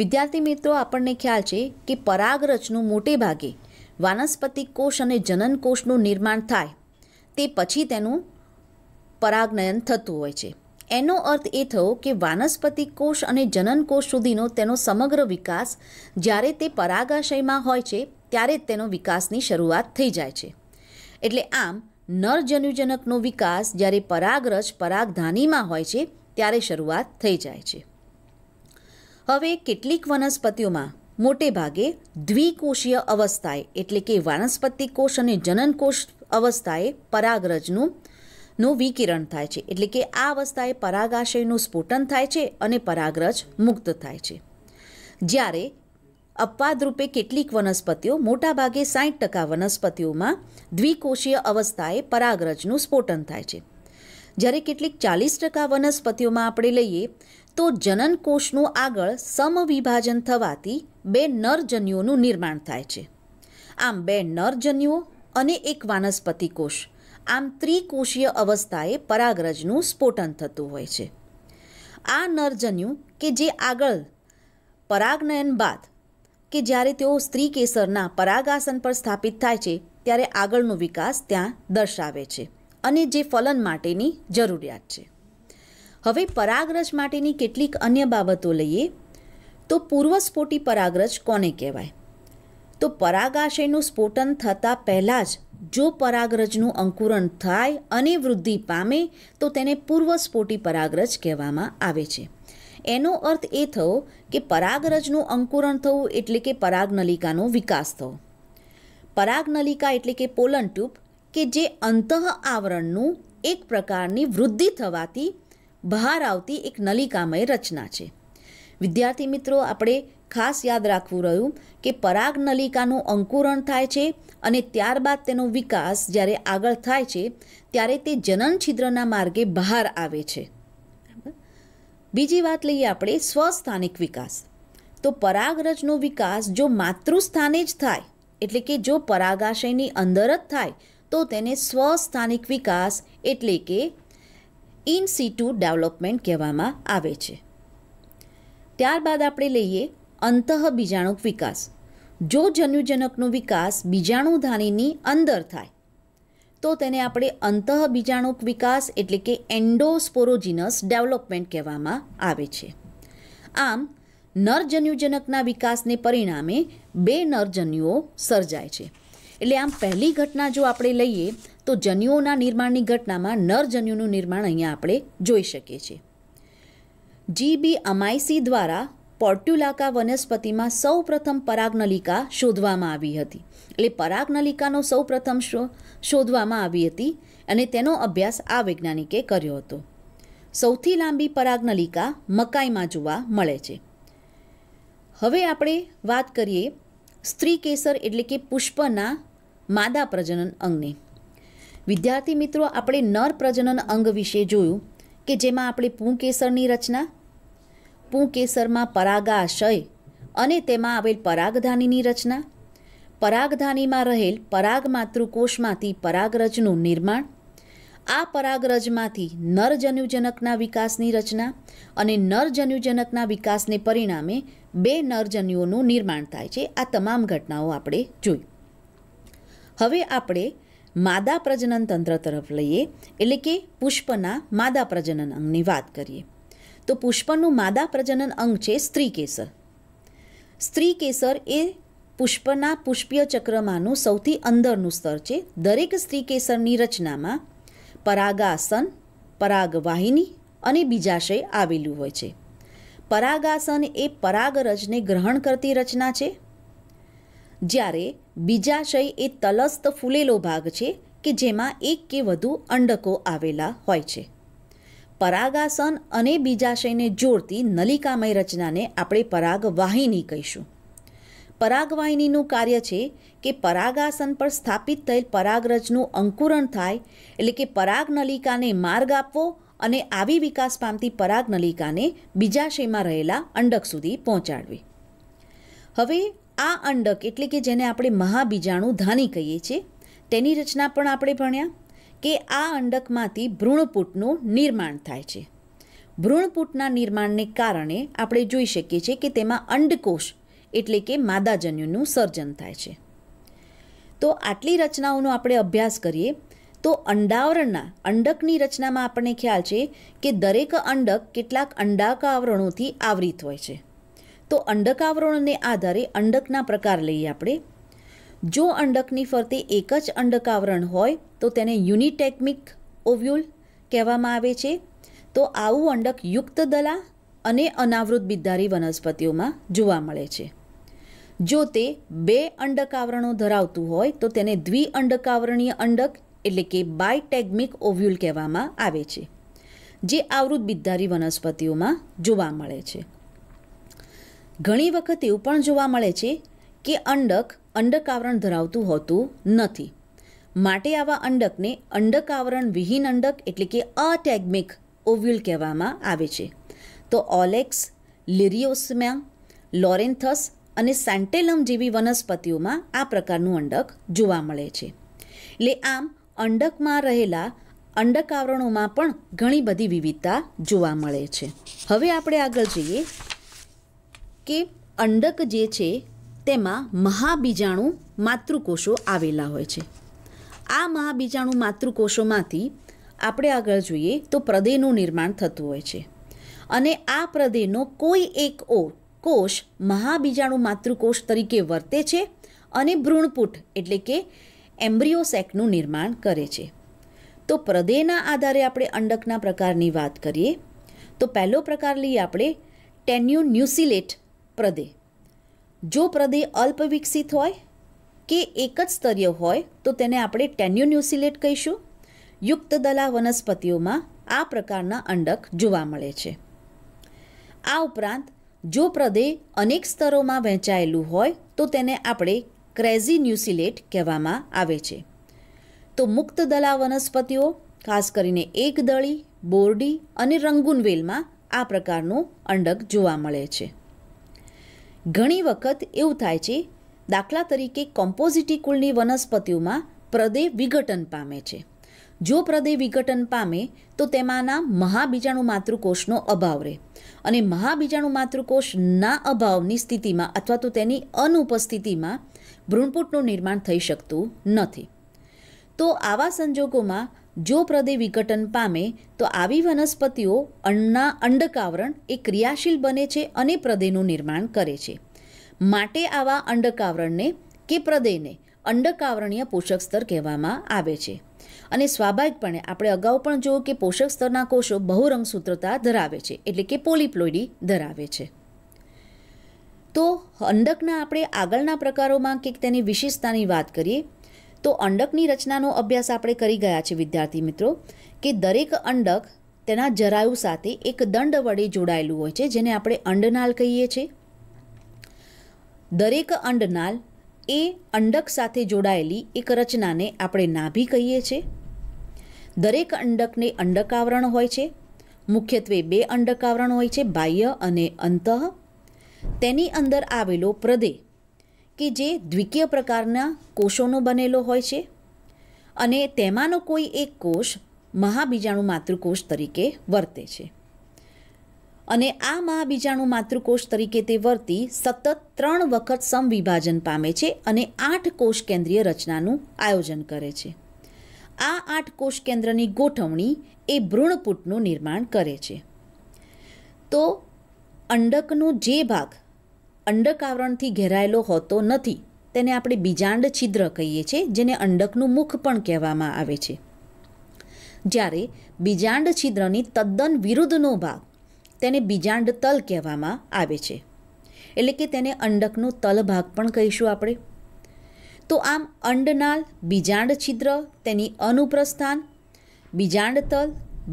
વિદ્યાર્થી મિત્રો આપણને ખ્યાલ છે કે પરાગરચનું મોટે ભાગે વાનસ્પતિક કોષ અને જનન કોષનું નિર્માણ થાય તે પછી તેનું પરાગનયન થતું હોય છે એનો અર્થ એ થયો કે વાનસ્પતિક કોષ અને જનન કોષ સુધીનો તેનો સમગ્ર વિકાસ જ્યારે તે પરાગાશયમાં હોય છે ત્યારે જ તેનો વિકાસની શરૂઆત થઈ જાય છે એટલે આમ નરજન્યુજનકનો વિકાસ જ્યારે પરાગરજ પરાગધાનીમાં હોય છે ત્યારે શરૂઆત થઈ જાય છે હવે કેટલીક વનસ્પતિઓમાં મોટે ભાગે દ્વિકોષીય અવસ્થાએ એટલે કે વાનસ્પતિ કોષ અને જનનકોષ અવસ્થાએ પરાગરજનું નું વિકિરણ થાય છે એટલે કે આ અવસ્થાએ પરાગાશયનું સ્ફોટન થાય છે અને પરાગરજ મુક્ત થાય છે જ્યારે અપવાદરૂપે કેટલીક વનસ્પતિઓ મોટાભાગે સાઠ ટકા વનસ્પતિઓમાં દ્વિકોષીય અવસ્થાએ પરાગરજનું સ્ફોટન થાય છે જ્યારે કેટલીક ચાલીસ ટકા વનસ્પતિઓમાં આપણે લઈએ તો જનનકોષનું આગળ સમવિભાજન થવાથી બે નરજન્યુઓનું નિર્માણ થાય છે આમ બે નરજન્યુઓ અને એક વાનસ્પતિ કોષ આમ ત્રિકોષીય અવસ્થાએ પરાગરજનું સ્ફોટન થતું હોય છે આ નરજન્યુ કે જે આગળ પરાગનયન બાદ કે જ્યારે તેઓ સ્ત્રી કેસરના પરાગાસન પર સ્થાપિત થાય છે ત્યારે આગળનો વિકાસ ત્યાં દર્શાવે છે અને જે ફલન માટેની જરૂરિયાત છે હવે પરાગરજ માટેની કેટલીક અન્ય બાબતો લઈએ તો પૂર્વસ્ફોટી પરાગરજ કોને કહેવાય તો પરાગાશયનું સ્ફોટન થતાં પહેલાં જ જો પરાગરજનું અંકુરણ થાય અને વૃદ્ધિ પામે તો તેને પૂર્વસ્ફોટી પરાગરજ કહેવામાં આવે છે એનો અર્થ એ થયો કે પરાગરજનું અંકુરણ થવું એટલે કે પરાગનલિકાનો વિકાસ થવો પરાગનલિકા એટલે કે પોલન ટ્યુબ કે જે અંતઃ આવરણનું એક પ્રકારની વૃદ્ધિ થવાથી બહાર આવતી એક નલિકામય રચના છે વિદ્યાર્થી મિત્રો આપણે ખાસ યાદ રાખવું રહ્યું કે પરાગ નલિકાનું અંકુરણ થાય છે અને ત્યારબાદ તેનો વિકાસ જ્યારે આગળ થાય છે ત્યારે તે જનન છિદ્રના માર્ગે બહાર આવે છે બીજી વાત લઈએ આપણે સ્વસ્થાનિક વિકાસ તો પરાગરજનો વિકાસ જો માતૃસ્થાને જ થાય એટલે કે જો પરાગાશયની અંદર જ થાય તો તેને સ્વસ્થાનિક વિકાસ એટલે કે ઇન સીટુ ડેવલપમેન્ટ કહેવામાં આવે છે ત્યારબાદ આપણે લઈએ અંતઃ બીજાણુક વિકાસ જો જન્યુજનકનો વિકાસ બીજાણુધાનીની અંદર થાય તો તેને આપણે અંતઃબીજાણુક વિકાસ એટલે કે એન્ડોસ્પોરોજિનસ ડેવલપમેન્ટ કહેવામાં આવે છે આમ નરજન્યુજનકના વિકાસને પરિણામે બે નરજન્યુઓ સર્જાય છે એટલે આમ પહેલી ઘટના જો આપણે લઈએ તો જન્યુઓના નિર્માણની ઘટનામાં નરજન્યુનું નિર્માણ અહીંયા આપણે જોઈ શકીએ છીએ જીબી અમાઇસી દ્વારા પોર્ટ્યુલાકા વનસ્પતિમાં સૌપ્રથમ પરાગનલિકા શોધવામાં આવી હતી એટલે પરાગનલિકાનો સૌપ્રથમ શોધવામાં આવી હતી અને તેનો અભ્યાસ આ વૈજ્ઞાનિકે કર્યો હતો સૌથી લાંબી પરાગનલિકા મકાઈમાં જોવા મળે છે હવે આપણે વાત કરીએ સ્ત્રી કેસર એટલે કે પુષ્પના માદા પ્રજનન અંગને વિદ્યાર્થી મિત્રો આપણે નર પ્રજનન અંગ વિશે જોયું કે જેમાં આપણે પૂંકેસરની રચના પૂંકેસરમાં પરાગાશય અને તેમાં આવેલ પરાગધાનીની રચના પરાગધાનીમાં રહેલ પરાગ માતૃકોષમાંથી પરાગરજનું નિર્માણ આ પરાગરજમાંથી નરજન્યુજનકના વિકાસની રચના અને નરજન્યુજનકના વિકાસને પરિણામે બે નરજન્યુઓનું નિર્માણ થાય છે આ તમામ ઘટનાઓ આપણે જોઈ હવે આપણે માદા પ્રજનન તંત્ર તરફ લઈએ એટલે કે પુષ્પના માદા પ્રજનન અંગની વાત કરીએ તો પુષ્પનું માદા પ્રજનન અંગ છે સ્ત્રી કેસર સ્ત્રી કેસર એ પુષ્પના પુષ્પીય ચક્રમાંનું સૌથી અંદરનું સ્તર છે દરેક સ્ત્રી કેસરની રચનામાં પરાગાસન પરાગવાહિની અને બીજાશય આવેલું હોય છે પરાગાસન એ પરાગરજને ગ્રહણ કરતી રચના છે જ્યારે બીજાશય એ તલસ્ત ફૂલેલો ભાગ છે કે જેમાં એક કે વધુ અંડકો આવેલા હોય છે પરાગાસન અને બીજાશયને જોડતી નલિકામય રચનાને આપણે પરાગવાહિની કહીશું પરાગવાહિનીનું કાર્ય છે કે પરાગાસન પર સ્થાપિત થયેલ પરાગરજનું અંકુરણ થાય એટલે કે પરાગ નલિકાને માર્ગ આપવો અને આવી વિકાસ પામતી પરાગ નલિકાને બીજાશયમાં રહેલા અંડક સુધી પહોંચાડવી હવે આ અંડક એટલે કે જેને આપણે મહાબીજાણુ ધાની કહીએ છીએ તેની રચના પણ આપણે ભણ્યા કે આ અંડકમાંથી ભ્રૂણપૂટનું નિર્માણ થાય છે ભ્રૂણપૂટના નિર્માણને કારણે આપણે જોઈ શકીએ છીએ કે તેમાં અંડકોષ એટલે કે માદાજન્યુનું સર્જન થાય છે તો આટલી રચનાઓનો આપણે અભ્યાસ કરીએ તો અંડાવરણના અંડકની રચનામાં આપણને ખ્યાલ છે કે દરેક અંડક કેટલાક આવરણોથી આવરિત હોય છે તો અંડકાવરણોને આધારે અંડકના પ્રકાર લઈએ આપણે જો અંડકની ફરતે એક જ અંડકાવરણ હોય તો તેને યુનિટેકમિક ઓવ્યુલ કહેવામાં આવે છે તો આવું અંડક યુક્ત દલા અને અનાવૃત બિદ્દારી વનસ્પતિઓમાં જોવા મળે છે જો તે બે અંડકાવરણો ધરાવતું હોય તો તેને દ્વિઅંડકાવરણીય અંડક એટલે કે બાયટેગમિક ઓવ્યુલ કહેવામાં આવે છે જે આવૃત બિદ્દારી વનસ્પતિઓમાં જોવા મળે છે ઘણી વખત એવું પણ જોવા મળે છે કે અંડક અંડકાવરણ ધરાવતું હોતું નથી માટે આવા અંડકને અંડક આવરણ વિહીન અંડક એટલે કે અટેગ્મિક ઓવ્યુલ કહેવામાં આવે છે તો ઓલેક્સ લિરિયોસમ્યા લોરેન્થસ અને સેન્ટેલમ જેવી વનસ્પતિઓમાં આ પ્રકારનું અંડક જોવા મળે છે એટલે આમ અંડકમાં રહેલા અંડકાવરણોમાં પણ ઘણી બધી વિવિધતા જોવા મળે છે હવે આપણે આગળ જઈએ કે અંડક જે છે તેમાં મહાબીજાણુ માતૃકોષો આવેલા હોય છે આ મહાબીજાણુ માતૃકોષોમાંથી આપણે આગળ જોઈએ તો પ્રદેહનું નિર્માણ થતું હોય છે અને આ પ્રદેહનો કોઈ એક ઓ કોષ મહાબીજાણુ માતૃકોષ તરીકે વર્તે છે અને ભ્રૂણપુટ એટલે કે એમ્બ્રિયોસેકનું નિર્માણ કરે છે તો પ્રદેના આધારે આપણે અંડકના પ્રકારની વાત કરીએ તો પહેલો પ્રકાર લઈએ આપણે ટેન્યુન્યુસિલેટ પ્રદે જો પ્રદે વિકસિત હોય કે એક જ સ્તરીય હોય તો તેને આપણે ટેન્યુન્યુસિલેટ કહીશું યુક્ત દલા વનસ્પતિઓમાં આ પ્રકારના અંડક જોવા મળે છે આ ઉપરાંત જો પ્રદેહ અનેક સ્તરોમાં વહેંચાયેલું હોય તો તેને આપણે ક્રેઝી ન્યુસિલેટ કહેવામાં આવે છે તો મુક્ત દલા વનસ્પતિઓ ખાસ કરીને એકદળી બોરડી અને રંગૂન વેલમાં આ પ્રકારનું અંડક જોવા મળે છે ઘણી વખત એવું થાય છે દાખલા તરીકે કોમ્પોઝિટી કુળની વનસ્પતિઓમાં પ્રદેહ વિઘટન પામે છે જો પ્રદેહ વિઘટન પામે તો તેમાંના મહાબીજાણુ માતૃકોષનો અભાવ રહે અને મહાબીજાણુ માતૃકોષના અભાવની સ્થિતિમાં અથવા તો તેની અનુપસ્થિતિમાં ભ્રૂણપુટનું નિર્માણ થઈ શકતું નથી તો આવા સંજોગોમાં જો પ્રદેહ વિઘટન પામે તો આવી વનસ્પતિઓ અન્નના અંડકાવરણ એ ક્રિયાશીલ બને છે અને પ્રદેહનું નિર્માણ કરે છે માટે આવા અંડકાવરણને કે પ્રદયને અંડકાવરણીય પોષક સ્તર કહેવામાં આવે છે અને સ્વાભાવિકપણે આપણે અગાઉ પણ જોયું કે પોષક સ્તરના કોષો બહુરંગસૂત્રતા ધરાવે છે એટલે કે પોલિપ્લોઇડી ધરાવે છે તો અંડકના આપણે આગળના પ્રકારોમાં કે તેની વિશેષતાની વાત કરીએ તો અંડકની રચનાનો અભ્યાસ આપણે કરી ગયા છે વિદ્યાર્થી મિત્રો કે દરેક અંડક તેના જરાયુ સાથે એક દંડ વડે જોડાયેલું હોય છે જેને આપણે અંડનાલ કહીએ છીએ દરેક અંડનાલ એ અંડક સાથે જોડાયેલી એક રચનાને આપણે નાભી કહીએ છીએ દરેક અંડકને અંડકાવરણ હોય છે મુખ્યત્વે બે અંડકાવરણ હોય છે બાહ્ય અને અંતઃ તેની અંદર આવેલો પ્રદે કે જે દ્વિકીય પ્રકારના કોષોનો બનેલો હોય છે અને તેમાંનો કોઈ એક કોષ મહાબીજાણુ માતૃકોષ તરીકે વર્તે છે અને આ મહાબીજાણુ માતૃકોષ તરીકે તે વર્તી સતત ત્રણ વખત સમવિભાજન પામે છે અને આઠ કોષ કેન્દ્રીય રચનાનું આયોજન કરે છે આ આઠ કોષ કેન્દ્રની ગોઠવણી એ ભ્રૂણપૂટનું નિર્માણ કરે છે તો અંડકનો જે ભાગ અંડક આવરણથી ઘેરાયેલો હોતો નથી તેને આપણે બીજાંડ છિદ્ર કહીએ છીએ જેને અંડકનું મુખ પણ કહેવામાં આવે છે જ્યારે બીજાંડ છિદ્રની તદ્દન વિરુદ્ધનો ભાગ તેને બીજાંડ તલ કહેવામાં આવે છે એટલે કે તેને અંડકનો તલ ભાગ પણ કહીશું આપણે તો આમ અંડનાલ બીજાંડ છિદ્ર તેની અનુપ્રસ્થાન બીજાંડ તલ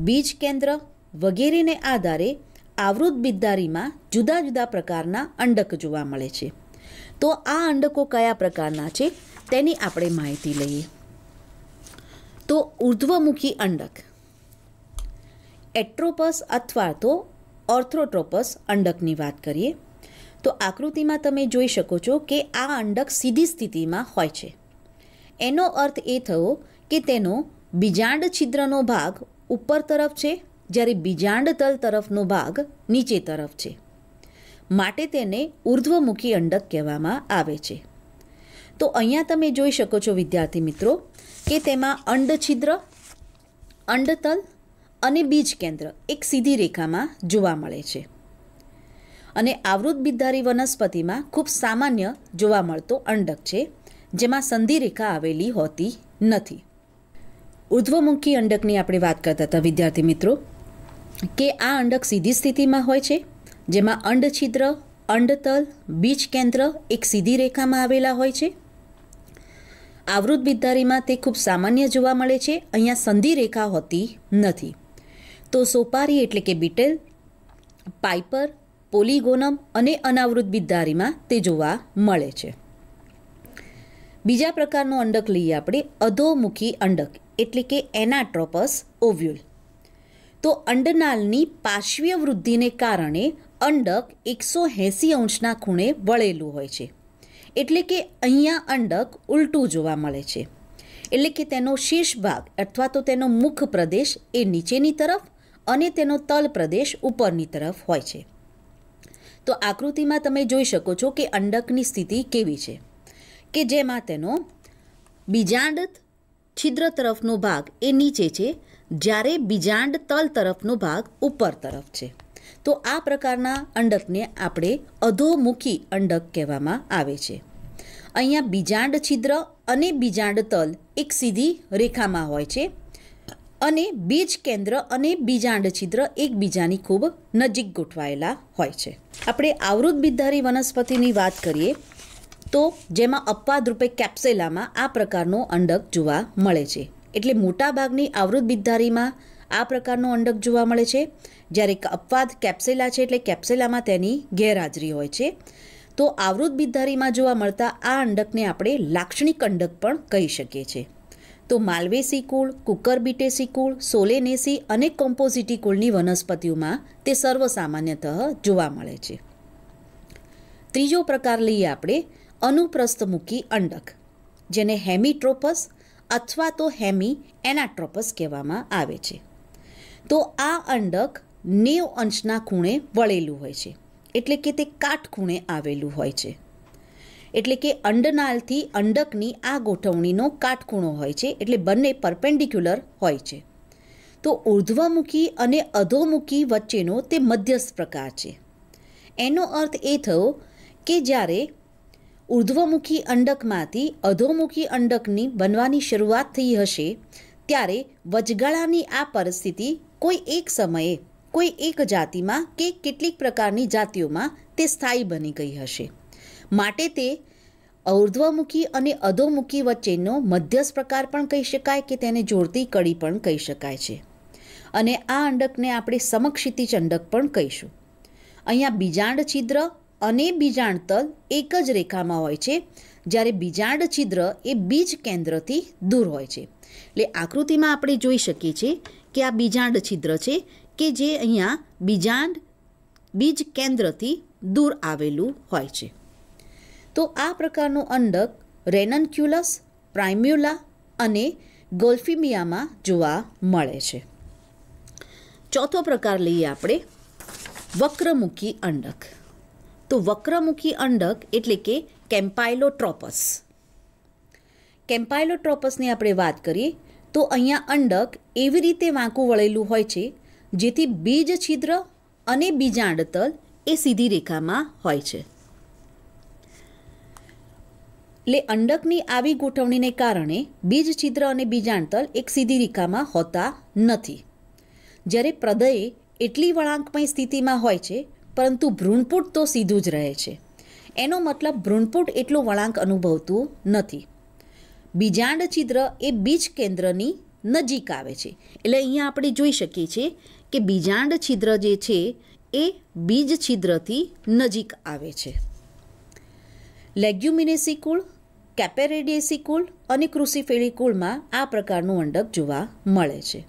બીજ કેન્દ્ર વગેરેને આધારે આવૃત બિદ્દારીમાં જુદા જુદા પ્રકારના અંડક જોવા મળે છે તો આ અંડકો કયા પ્રકારના છે તેની આપણે માહિતી લઈએ તો ઉર્ધ્વમુખી અંડક એટ્રોપસ અથવા તો ઓર્થ્રોટ્રોપસ અંડકની વાત કરીએ તો આકૃતિમાં તમે જોઈ શકો છો કે આ અંડક સીધી સ્થિતિમાં હોય છે એનો અર્થ એ થયો કે તેનો બીજાંડ છિદ્રનો ભાગ ઉપર તરફ છે જ્યારે બીજાંડ તલ તરફનો ભાગ નીચે તરફ છે માટે તેને ઉર્ધ્વમુખી અંડક કહેવામાં આવે છે તો અહીંયા તમે જોઈ શકો છો વિદ્યાર્થી મિત્રો કે તેમાં અંડ છિદ્ર અંડતલ અને બીજ કેન્દ્ર એક સીધી રેખામાં જોવા મળે છે અને આવૃત બિદ્દારી વનસ્પતિમાં ખૂબ સામાન્ય જોવા મળતો અંડક છે જેમાં સંધિરેખા આવેલી હોતી નથી ઉર્ધ્વમુખી અંડકની આપણે વાત કરતા હતા વિદ્યાર્થી મિત્રો કે આ અંડક સીધી સ્થિતિમાં હોય છે જેમાં અંડ છિદ્ર અંડતલ બીજ કેન્દ્ર એક સીધી રેખામાં આવેલા હોય છે આવૃત બિદ્દારીમાં તે ખૂબ સામાન્ય જોવા મળે છે અહીંયા સંધિ રેખા હોતી નથી તો સોપારી એટલે કે બીટેલ પાઇપર પોલીગોનમ અને અનાવૃત બિદ્ધારીમાં તે જોવા મળે છે બીજા પ્રકારનો અંડક લઈએ આપણે અધોમુખી અંડક એટલે કે એનાટ્રોપસ ઓવ્યુલ તો અંડનાલની પાર્શ્વીય વૃદ્ધિને કારણે અંડક એકસો એંસી અંશના ખૂણે વળેલું હોય છે એટલે કે અહીંયા અંડક ઉલટું જોવા મળે છે એટલે કે તેનો શીર્ષ ભાગ અથવા તો તેનો મુખ પ્રદેશ એ નીચેની તરફ અને તેનો તલ પ્રદેશ ઉપરની તરફ હોય છે તો આકૃતિમાં તમે જોઈ શકો છો કે અંડકની સ્થિતિ કેવી છે કે જેમાં તેનો બીજાંડ છિદ્ર તરફનો ભાગ એ નીચે છે જ્યારે બીજાંડ તલ તરફનો ભાગ ઉપર તરફ છે તો આ પ્રકારના અંડકને આપણે અધોમુખી અંડક કહેવામાં આવે છે અહીંયા બીજાંડ છિદ્ર અને બીજાંડ તલ એક સીધી રેખામાં હોય છે અને બીજ કેન્દ્ર અને બીજાંડ છિદ્ર એકબીજાની ખૂબ નજીક ગોઠવાયેલા હોય છે આપણે આવૃત બીજધારી વનસ્પતિની વાત કરીએ તો જેમાં અપવાદરૂપે કેપ્સેલામાં આ પ્રકારનો અંડક જોવા મળે છે એટલે મોટાભાગની આવૃત બીજધારીમાં આ પ્રકારનો અંડક જોવા મળે છે જ્યારે અપવાદ કેપ્સેલા છે એટલે કેપ્સેલામાં તેની ગેરહાજરી હોય છે તો આવૃત બીજધારીમાં જોવા મળતા આ અંડકને આપણે લાક્ષણિક અંડક પણ કહી શકીએ છીએ તો માલવેસી કુળ કુકરબીટેસી કુળ સોલેનેસી અને કોમ્પોઝિટી કુળની વનસ્પતિઓમાં તે સર્વસામાન્યતઃ જોવા મળે છે ત્રીજો પ્રકાર લઈએ આપણે અનુપ્રસ્થમુખી અંડક જેને હેમિટ્રોપસ અથવા તો હેમી એનાટ્રોપસ કહેવામાં આવે છે તો આ અંડક નેવ અંશના ખૂણે વળેલું હોય છે એટલે કે તે કાટ ખૂણે આવેલું હોય છે એટલે કે અંડનાલથી અંડકની આ ગોઠવણીનો કાટખૂણો હોય છે એટલે બંને પરપેન્ડિક્યુલર હોય છે તો ઉર્ધ્વમુખી અને અધોમુખી વચ્ચેનો તે મધ્યસ્થ પ્રકાર છે એનો અર્થ એ થયો કે જ્યારે ઉર્ધ્વમુખી અંડકમાંથી અધોમુખી અંડકની બનવાની શરૂઆત થઈ હશે ત્યારે વચગાળાની આ પરિસ્થિતિ કોઈ એક સમયે કોઈ એક જાતિમાં કે કેટલીક પ્રકારની જાતિઓમાં તે સ્થાયી બની ગઈ હશે માટે તે ઔર્ધ્વમુખી અને અધોમુખી વચ્ચેનો મધ્યસ્થ પ્રકાર પણ કહી શકાય કે તેને જોડતી કડી પણ કહી શકાય છે અને આ અંડકને આપણે સમક્ષિતિજ અંડક પણ કહીશું અહીંયા બીજાંડ છિદ્ર અને બીજાંડ તલ એક જ રેખામાં હોય છે જ્યારે બીજાંડ છિદ્ર એ બીજ કેન્દ્રથી દૂર હોય છે એટલે આકૃતિમાં આપણે જોઈ શકીએ છીએ કે આ બીજાંડ છિદ્ર છે કે જે અહીંયા બીજાંડ બીજ કેન્દ્રથી દૂર આવેલું હોય છે તો આ પ્રકારનો અંડક રેનનક્યુલસ પ્રાઇમ્યુલા અને ગોલ્ફિમિયામાં જોવા મળે છે ચોથો પ્રકાર લઈએ આપણે વક્રમુખી અંડક તો વક્રમુખી અંડક એટલે કે કેમ્પાઇલોટ્રોપસ કેમ્પાઇલોટ્રોપસની આપણે વાત કરીએ તો અહીંયા અંડક એવી રીતે વાંકું વળેલું હોય છે જેથી બીજ છિદ્ર અને બીજાંડતલ એ સીધી રેખામાં હોય છે એટલે અંડકની આવી ગોઠવણીને કારણે બીજ છિદ્ર અને બીજાણતલ એક સીધી રેખામાં હોતા નથી જ્યારે પ્રદય એટલી વળાંકમય સ્થિતિમાં હોય છે પરંતુ ભ્રૂણપુટ તો સીધું જ રહે છે એનો મતલબ ભ્રૂણપુટ એટલો વળાંક અનુભવતું નથી બીજાંડ છિદ્ર એ બીજ કેન્દ્રની નજીક આવે છે એટલે અહીંયા આપણે જોઈ શકીએ છીએ કે બીજાંડ છિદ્ર જે છે એ બીજ છિદ્રથી નજીક આવે છે લેગ્યુમિનેસી કુળ કેપેરેડિયેસી કુળ અને કૃષિફેળી કુળમાં આ પ્રકારનું અંડક જોવા મળે છે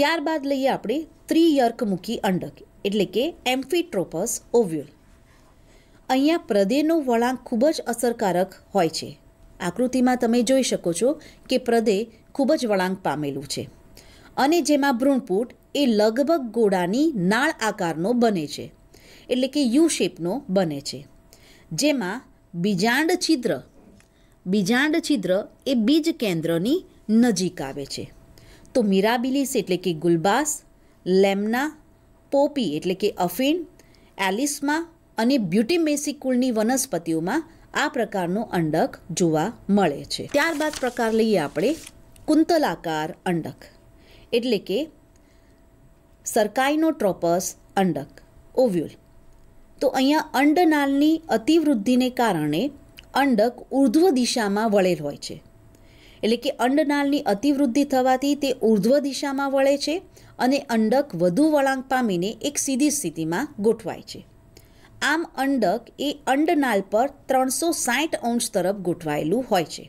ત્યારબાદ લઈએ આપણે ત્રિયર્કમુખી અંડક એટલે કે એમ્ફીટ્રોપસ ઓવ્યુલ અહીંયા પ્રદેનો વળાંક ખૂબ જ અસરકારક હોય છે આકૃતિમાં તમે જોઈ શકો છો કે પ્રદે ખૂબ જ વળાંક પામેલું છે અને જેમાં ભ્રૂણપૂટ એ લગભગ ગોળાની નાળ આકારનો બને છે એટલે કે યુ શેપનો બને છે જેમાં બીજાંડ છિદ્ર બીજાંડ છિદ્ર એ બીજ કેન્દ્રની નજીક આવે છે તો મિરાબિલિસ એટલે કે ગુલબાસ લેમના પોપી એટલે કે અફીણ એલિસ્મા અને બ્યુટીમેસી કુળની વનસ્પતિઓમાં આ પ્રકારનો અંડક જોવા મળે છે ત્યારબાદ પ્રકાર લઈએ આપણે કુંતલાકાર અંડક એટલે કે સરકાઈનો ટ્રોપસ અંડક ઓવ્યુલ તો અહીંયા અંડનાળની અતિવૃદ્ધિને કારણે અંડક ઉર્ધ્વ દિશામાં વળેલ હોય છે એટલે કે અંડનાળની અતિવૃદ્ધિ થવાથી તે ઉર્ધ્વ દિશામાં વળે છે અને અંડક વધુ વળાંક પામીને એક સીધી સ્થિતિમાં ગોઠવાય છે આમ અંડક એ અંડનાળ પર ત્રણસો સાઠ અંશ તરફ ગોઠવાયેલું હોય છે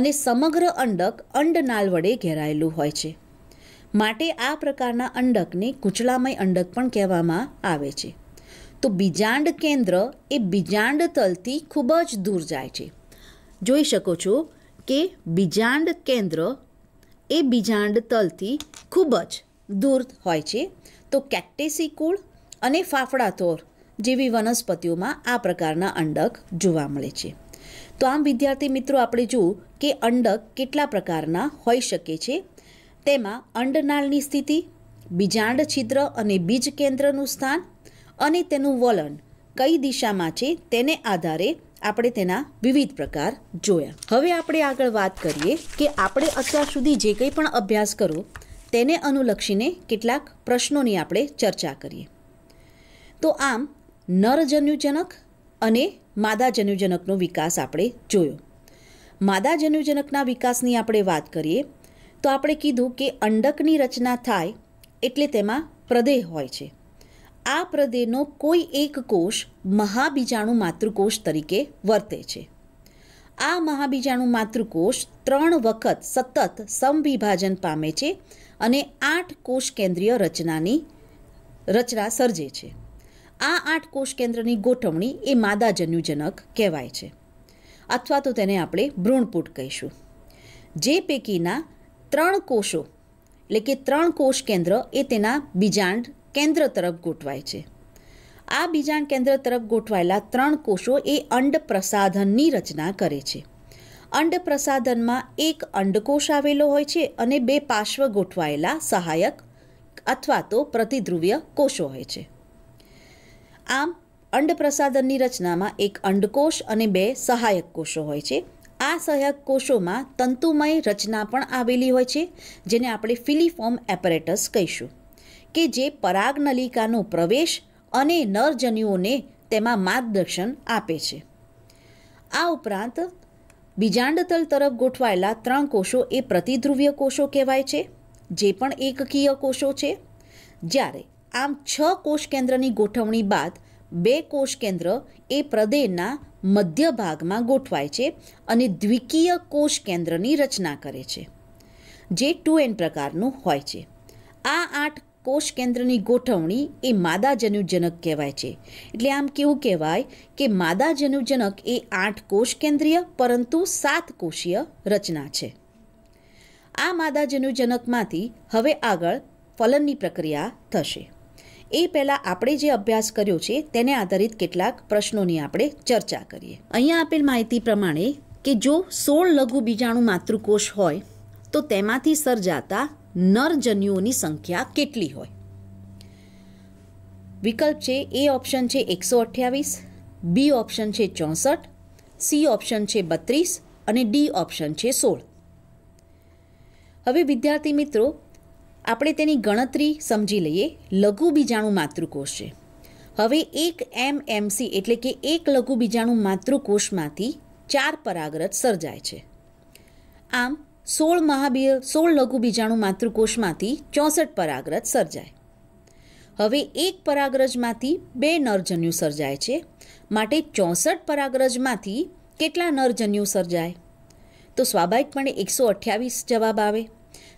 અને સમગ્ર અંડક અંડનાળ વડે ઘેરાયેલું હોય છે માટે આ પ્રકારના અંડકને કૂચલામય અંડક પણ કહેવામાં આવે છે તો બીજાંડ કેન્દ્ર એ બીજાંડ તલથી ખૂબ જ દૂર જાય છે જોઈ શકો છો કે બીજાંડ કેન્દ્ર એ બીજાંડ તલથી ખૂબ જ દૂર હોય છે તો કેક્ટેસી કુળ અને ફાફડાતોર જેવી વનસ્પતિઓમાં આ પ્રકારના અંડક જોવા મળે છે તો આમ વિદ્યાર્થી મિત્રો આપણે જોયું કે અંડક કેટલા પ્રકારના હોઈ શકે છે તેમાં અંડનાળની સ્થિતિ બીજાંડ છિદ્ર અને બીજ કેન્દ્રનું સ્થાન અને તેનું વલણ કઈ દિશામાં છે તેને આધારે આપણે તેના વિવિધ પ્રકાર જોયા હવે આપણે આગળ વાત કરીએ કે આપણે અત્યાર સુધી જે કંઈ પણ અભ્યાસ કરો તેને અનુલક્ષીને કેટલાક પ્રશ્નોની આપણે ચર્ચા કરીએ તો આમ નરજન્યુજનક અને માદાજન્યુજનકનો વિકાસ આપણે જોયો માદાજન્યુજનકના વિકાસની આપણે વાત કરીએ તો આપણે કીધું કે અંડકની રચના થાય એટલે તેમાં પ્રદેહ હોય છે આ પ્રદેહનો કોઈ એક કોષ મહાબીજાણુ માતૃકોષ તરીકે વર્તે છે આ મહાબીજાણુ માતૃકોષ ત્રણ વખત સતત સમવિભાજન પામે છે અને આઠ કોષ કેન્દ્રીય રચનાની રચના સર્જે છે આ આઠ કોષ કેન્દ્રની ગોઠવણી એ માદાજન્યુજનક કહેવાય છે અથવા તો તેને આપણે ભ્રૂણપૂટ કહીશું જે પૈકીના ત્રણ કોષો એટલે કે ત્રણ કોષ કેન્દ્ર એ તેના બીજાંડ કેન્દ્ર તરફ ગોઠવાય છે આ બીજાણ કેન્દ્ર તરફ ગોઠવાયેલા ત્રણ કોષો એ અંડ પ્રસાધનની રચના કરે છે અંડ પ્રસાધનમાં એક અંડકોષ આવેલો હોય છે અને બે પાર્શ્વ ગોઠવાયેલા સહાયક અથવા તો પ્રતિધ્રુવ્ય કોષો હોય છે આમ અંડ પ્રસાધનની રચનામાં એક અંડકોષ અને બે સહાયક કોષો હોય છે આ સહાયક કોષોમાં તંતુમય રચના પણ આવેલી હોય છે જેને આપણે ફિલિફોર્મ એપરેટસ કહીશું કે જે પરાગનલિકાનો પ્રવેશ અને નરજન્યુઓને તેમાં માર્ગદર્શન આપે છે આ ઉપરાંત બીજાંડતલ તરફ ગોઠવાયેલા ત્રણ કોષો એ પ્રતિધ્રુવીય કોષો કહેવાય છે જે પણ એકકીય કોષો છે જ્યારે આમ છ કોષ કેન્દ્રની ગોઠવણી બાદ બે કોષ કેન્દ્ર એ પ્રદેયના મધ્ય ભાગમાં ગોઠવાય છે અને દ્વિકીય કોષ કેન્દ્રની રચના કરે છે જે ટુ એન પ્રકારનું હોય છે આ આઠ કોષ કેન્દ્રની ગોઠવણી એ માદા જનુજનક કહેવાય છે એટલે આમ કેવું કહેવાય કે માદા જનુજનક એ આઠ કોષ કેન્દ્રીય પરંતુ સાત કોષીય રચના છે આ માદા જનુજનકમાંથી હવે આગળ ફલનની પ્રક્રિયા થશે એ પહેલાં આપણે જે અભ્યાસ કર્યો છે તેને આધારિત કેટલાક પ્રશ્નોની આપણે ચર્ચા કરીએ અહીંયા આપેલ માહિતી પ્રમાણે કે જો સોળ લઘુ બીજાણુ માતૃકોષ હોય તો તેમાંથી સર્જાતા નરજન્યુઓની સંખ્યા કેટલી હોય વિકલ્પ છે એ ઓપ્શન છે એકસો અઠ્યાવીસ બી ઓપ્શન છે ચોસઠ સી ઓપ્શન છે બત્રીસ અને ડી ઓપ્શન છે સોળ હવે વિદ્યાર્થી મિત્રો આપણે તેની ગણતરી સમજી લઈએ લઘુ બીજાણું માતૃકોષ છે હવે એક એમ એમસી એટલે કે એક લઘુ બીજાણું માતૃકોષમાંથી ચાર પરાગરજ સર્જાય છે આમ સોળ મહાબીય સોળ લઘુ બીજાણુ માતૃકોષમાંથી ચોસઠ પરાગરજ સર્જાય હવે એક પરાગરજમાંથી બે નરજન્યુ સર્જાય છે માટે ચોસઠ પરાગરજમાંથી કેટલા નરજન્યુ સર્જાય તો સ્વાભાવિકપણે એકસો અઠ્યાવીસ જવાબ આવે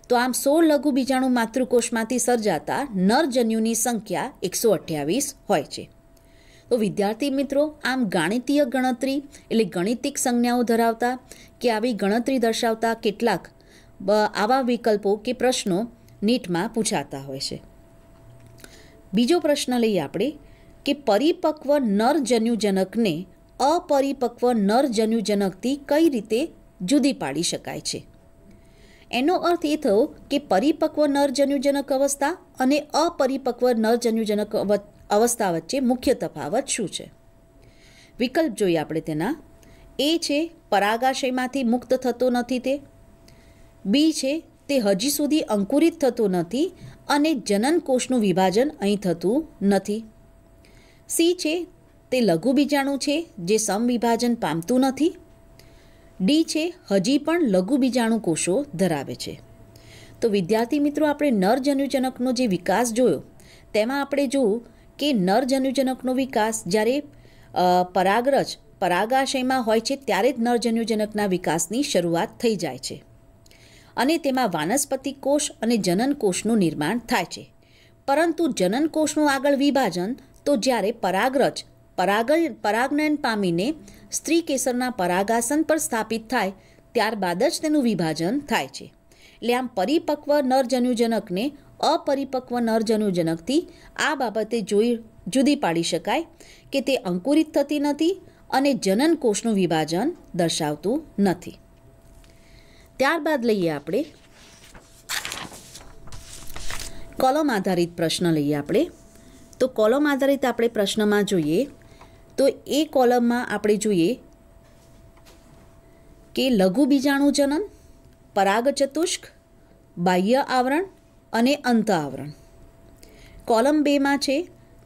તો આમ સોળ લઘુ બીજાણુ માતૃકોષમાંથી સર્જાતા નરજન્યુની સંખ્યા એકસો અઠ્યાવીસ હોય છે તો વિદ્યાર્થી મિત્રો આમ ગાણિતીય ગણતરી એટલે ગણિતિક સંજ્ઞાઓ ધરાવતા કે આવી ગણતરી દર્શાવતા કેટલાક આવા વિકલ્પો કે પ્રશ્નો નીટમાં પૂછાતા હોય છે બીજો પ્રશ્ન લઈએ આપણે કે પરિપક્વ નરજન્યુજનકને અપરિપક્વ નરજન્યુજનકથી કઈ રીતે જુદી પાડી શકાય છે એનો અર્થ એ થયો કે પરિપક્વ નરજન્યુજનક અવસ્થા અને અપરિપક્વ નરજન્યુજનક અવસ્થા વચ્ચે મુખ્ય તફાવત શું છે વિકલ્પ જોઈએ આપણે તેના એ છે પરાગાશયમાંથી મુક્ત થતો નથી તે બી છે તે હજી સુધી અંકુરિત થતો નથી અને જનનકોષનું વિભાજન અહીં થતું નથી સી છે તે લઘુ બીજાણુ છે જે સમવિભાજન પામતું નથી ડી છે હજી પણ લઘુ બીજાણુ કોષો ધરાવે છે તો વિદ્યાર્થી મિત્રો આપણે નર જન્યુજનકનો જે વિકાસ જોયો તેમાં આપણે જોયું કે નર જન્યુજનકનો વિકાસ જ્યારે પરાગરજ પરાગાશયમાં હોય છે ત્યારે જ નરજન્યુજનકના વિકાસની શરૂઆત થઈ જાય છે અને તેમાં વાનસ્પતિ કોષ અને જનન કોષનું નિર્માણ થાય છે પરંતુ જનન કોષનું આગળ વિભાજન તો જ્યારે પરાગરજ પરાગલ પરાગનયન પામીને સ્ત્રી કેસરના પરાગાસન પર સ્થાપિત થાય ત્યારબાદ જ તેનું વિભાજન થાય છે એટલે આમ પરિપક્વ નરજન્યુજનકને અપરિપક્વ નરજન્યુજનકથી આ બાબતે જોઈ જુદી પાડી શકાય કે તે અંકુરિત થતી નથી અને જનનકોષનું વિભાજન દર્શાવતું નથી ત્યારબાદ લઈએ આપણે કોલમ આધારિત પ્રશ્ન લઈએ આપણે તો કોલમ આધારિત આપણે પ્રશ્નમાં જોઈએ તો એ કોલમમાં આપણે જોઈએ કે લઘુ બીજાણુ જનન પરાગચતુષ્ક બાહ્ય આવરણ અને અંત આવરણ કોલમ બેમાં છે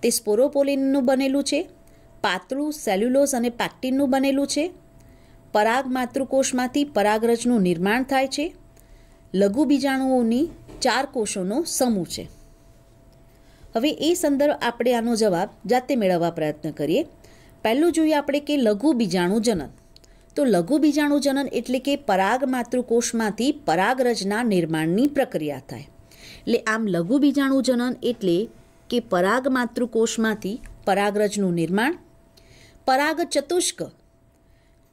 તે સ્પોરોપોલિનનું બનેલું છે પાતળું સેલ્યુલોઝ અને પેક્ટિનનું બનેલું છે પરાગ માતૃકોષમાંથી પરાગરજનું નિર્માણ થાય છે લઘુ બીજાણુઓની ચાર કોષોનો સમૂહ છે હવે એ સંદર્ભ આપણે આનો જવાબ જાતે મેળવવા પ્રયત્ન કરીએ પહેલું જોઈએ આપણે કે લઘુ બીજાણુ જનન તો લઘુ બીજાણુ જનન એટલે કે પરાગ માતૃકોષમાંથી પરાગરજના નિર્માણની પ્રક્રિયા થાય એટલે આમ લઘુ બીજાણુ જનન એટલે કે પરાગ માતૃકોષમાંથી પરાગરજનું નિર્માણ પરાગ ચતુષ્ક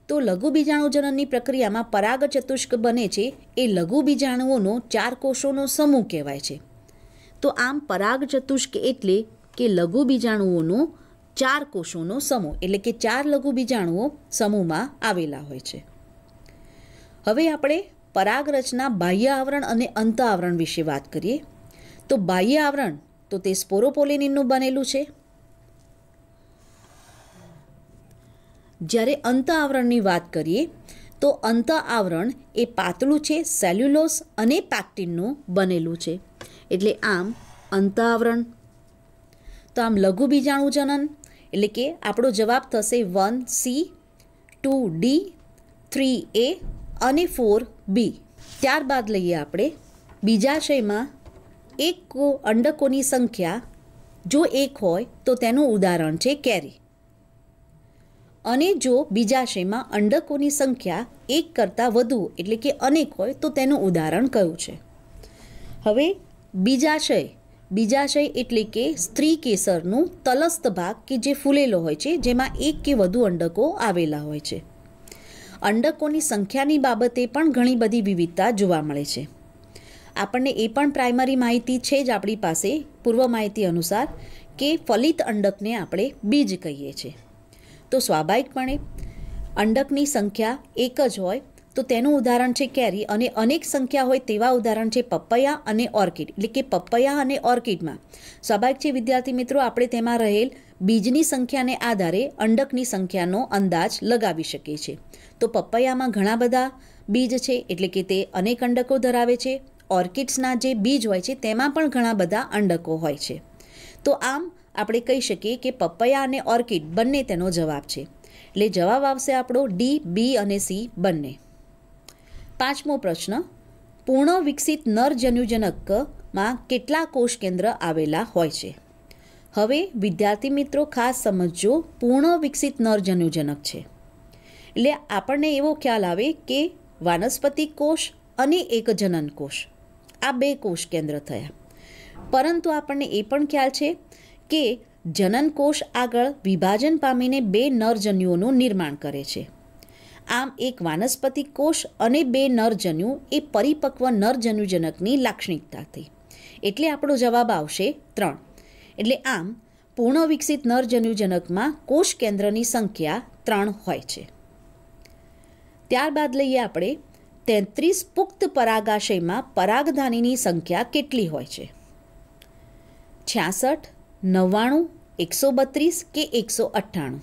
તો લઘુ બીજાણુજનનની પ્રક્રિયામાં પરાગ ચતુષ્ક બને છે એ લઘુ બીજાણુઓનો ચાર કોષોનો સમૂહ કહેવાય છે તો આમ પરાગ ચતુષ્ક એટલે કે લઘુ બીજાણુઓનો ચાર કોષોનો સમૂહ એટલે કે ચાર લઘુ બીજાણુઓ સમૂહમાં આવેલા હોય છે હવે આપણે પરાગ રચના બાહ્ય આવરણ અને અંત આવરણ વિશે વાત કરીએ તો બાહ્ય આવરણ તો તે સ્પોરોપોલિનિનનું બનેલું છે જ્યારે અંત આવરણની વાત કરીએ તો અંત આવરણ એ પાતળું છે સેલ્યુલોસ અને પેક્ટિનનું બનેલું છે એટલે આમ અંત આવરણ તો આમ લઘુ બીજાણુ જનન એટલે કે આપણો જવાબ થશે one C two D three A અને ફોર બી ત્યારબાદ લઈએ આપણે બીજાશયમાં એક અંડકોની સંખ્યા જો એક હોય તો તેનું ઉદાહરણ છે કેરી અને જો બીજાશયમાં અંડકોની સંખ્યા એક કરતાં વધુ એટલે કે અનેક હોય તો તેનું ઉદાહરણ કયું છે હવે બીજાશય બીજાશય એટલે કે સ્ત્રી કેસરનું તલસ્થ ભાગ કે જે ફૂલેલો હોય છે જેમાં એક કે વધુ અંડકો આવેલા હોય છે અંડકોની સંખ્યાની બાબતે પણ ઘણી બધી વિવિધતા જોવા મળે છે આપણને એ પણ પ્રાઇમરી માહિતી છે જ આપણી પાસે પૂર્વ માહિતી અનુસાર કે ફલિત અંડકને આપણે બીજ કહીએ છીએ તો સ્વાભાવિકપણે અંડકની સંખ્યા એક જ હોય તો તેનું ઉદાહરણ છે કેરી અને અનેક સંખ્યા હોય તેવા ઉદાહરણ છે પપૈયા અને ઓર્કિડ એટલે કે પપૈયા અને ઓર્કિડમાં સ્વાભાવિક છે વિદ્યાર્થી મિત્રો આપણે તેમાં રહેલ બીજની સંખ્યાને આધારે અંડકની સંખ્યાનો અંદાજ લગાવી શકીએ છીએ તો પપૈયામાં ઘણા બધા બીજ છે એટલે કે તે અનેક અંડકો ધરાવે છે ઓર્કિડ્સના જે બીજ હોય છે તેમાં પણ ઘણા બધા અંડકો હોય છે તો આમ આપણે કહી શકીએ કે પપૈયા અને ઓર્કિડ બંને તેનો જવાબ છે એટલે જવાબ આવશે આપણો ડી બી અને સી બંને પાંચમો પ્રશ્ન પૂર્ણ વિકસિત નર જન્યુજનકમાં કેટલા કોષ કેન્દ્ર આવેલા હોય છે હવે વિદ્યાર્થી મિત્રો ખાસ સમજજો પૂર્ણ વિકસિત નર જન્યુજનક છે એટલે આપણને એવો ખ્યાલ આવે કે વાનસ્પતિ કોષ અને એક જનન કોષ આ બે કોષ કેન્દ્ર થયા પરંતુ આપણને એ પણ ખ્યાલ છે કે જનનકોષ આગળ વિભાજન પામીને બે નરજન્યુઓનું નિર્માણ કરે છે આમ એક વાનસ્પતિ કોષ અને બે નરજન્યુ એ પરિપક્વ નરજન્યુજનકની લાક્ષણિકતા હતી એટલે આપણો જવાબ આવશે ત્રણ એટલે આમ પૂર્ણ વિકસિત નરજન્યુજનકમાં કોષ કેન્દ્રની સંખ્યા ત્રણ હોય છે ત્યારબાદ લઈએ આપણે તેત્રીસ પુખ્ત પરાગાશયમાં પરાગધાનીની સંખ્યા કેટલી હોય છે છ્યાસઠ નવ્વાણું એકસો બત્રીસ કે એકસો અઠ્ઠાણું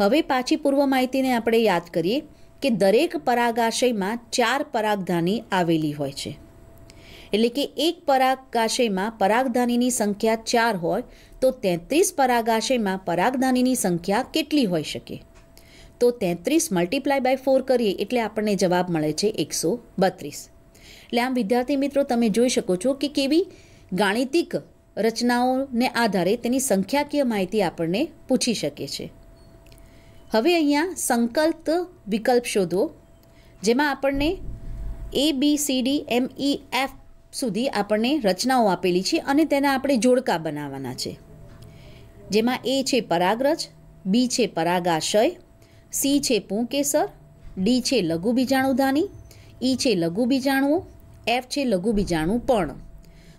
હવે પાછી પૂર્વ માહિતીને આપણે યાદ કરીએ કે દરેક પરાગાશયમાં ચાર પરાગધાની આવેલી હોય છે એટલે કે એક પરાગાશયમાં પરાગધાનીની સંખ્યા ચાર હોય તો તેત્રીસ પરાગાશયમાં પરાગધાનીની સંખ્યા કેટલી હોઈ શકે તો તેત્રીસ મલ્ટીપ્લાય બાય ફોર કરીએ એટલે આપણને જવાબ મળે છે એકસો બત્રીસ એટલે આમ વિદ્યાર્થી મિત્રો તમે જોઈ શકો છો કે કેવી ગાણિતિક રચનાઓને આધારે તેની સંખ્યાકીય માહિતી આપણને પૂછી શકે છે હવે અહીંયા સંકલ્પ વિકલ્પ શોધો જેમાં આપણને એ બી સી ડી એમ ઈ એફ સુધી આપણને રચનાઓ આપેલી છે અને તેના આપણે જોડકા બનાવવાના છે જેમાં એ છે પરાગરજ બી છે પરાગાશય સી છે પૂંકેસર ડી છે લઘુ બીજાણુધાની ઈ e છે લઘુ બીજાણુઓ એફ છે લઘુ બીજાણુ પણ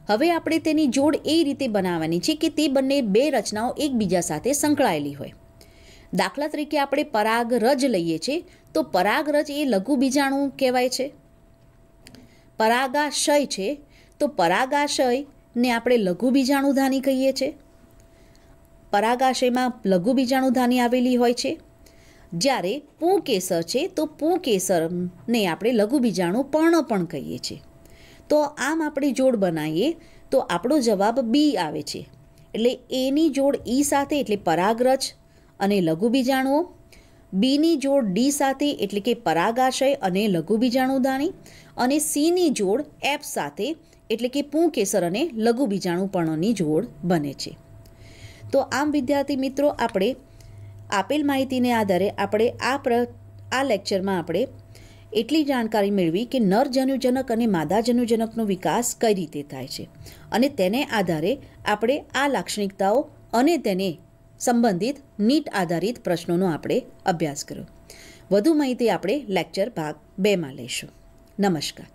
હવે આપણે તેની જોડ એ રીતે બનાવવાની છે કે તે બંને બે રચનાઓ એકબીજા સાથે સંકળાયેલી હોય દાખલા તરીકે આપણે પરાગ રજ લઈએ છીએ તો પરાગ રજ એ લઘુ બીજાણુ કહેવાય છે પરાગાશય છે તો પરાગાશયને આપણે લઘુ બીજાણુધાની કહીએ છીએ પરાગાશયમાં લઘુ બીજાણુધાની આવેલી હોય છે જ્યારે પૂકેસર છે તો પૂકેસરને આપણે લઘુ બીજાણુ પર્ણ પણ કહીએ છીએ તો આમ આપણે જોડ બનાવીએ તો આપણો જવાબ બી આવે છે એટલે એની જોડ ઈ સાથે એટલે પરાગરજ અને લઘુ બીજાણુઓ બીની જોડ ડી સાથે એટલે કે પરાગાશય અને લઘુબીજાણુદાણી અને સીની જોડ એફ સાથે એટલે કે પૂંકેસર અને લઘુ બીજાણુપણોની જોડ બને છે તો આમ વિદ્યાર્થી મિત્રો આપણે આપેલ માહિતીને આધારે આપણે આ પ્ર આ લેક્ચરમાં આપણે એટલી જાણકારી મેળવી કે નર જન્યુજનક અને માદા જન્યુજનકનો વિકાસ કઈ રીતે થાય છે અને તેને આધારે આપણે આ લાક્ષણિકતાઓ અને તેને સંબંધિત નીટ આધારિત પ્રશ્નોનો આપણે અભ્યાસ કર્યો વધુ માહિતી આપણે લેક્ચર ભાગ બેમાં લઈશું નમસ્કાર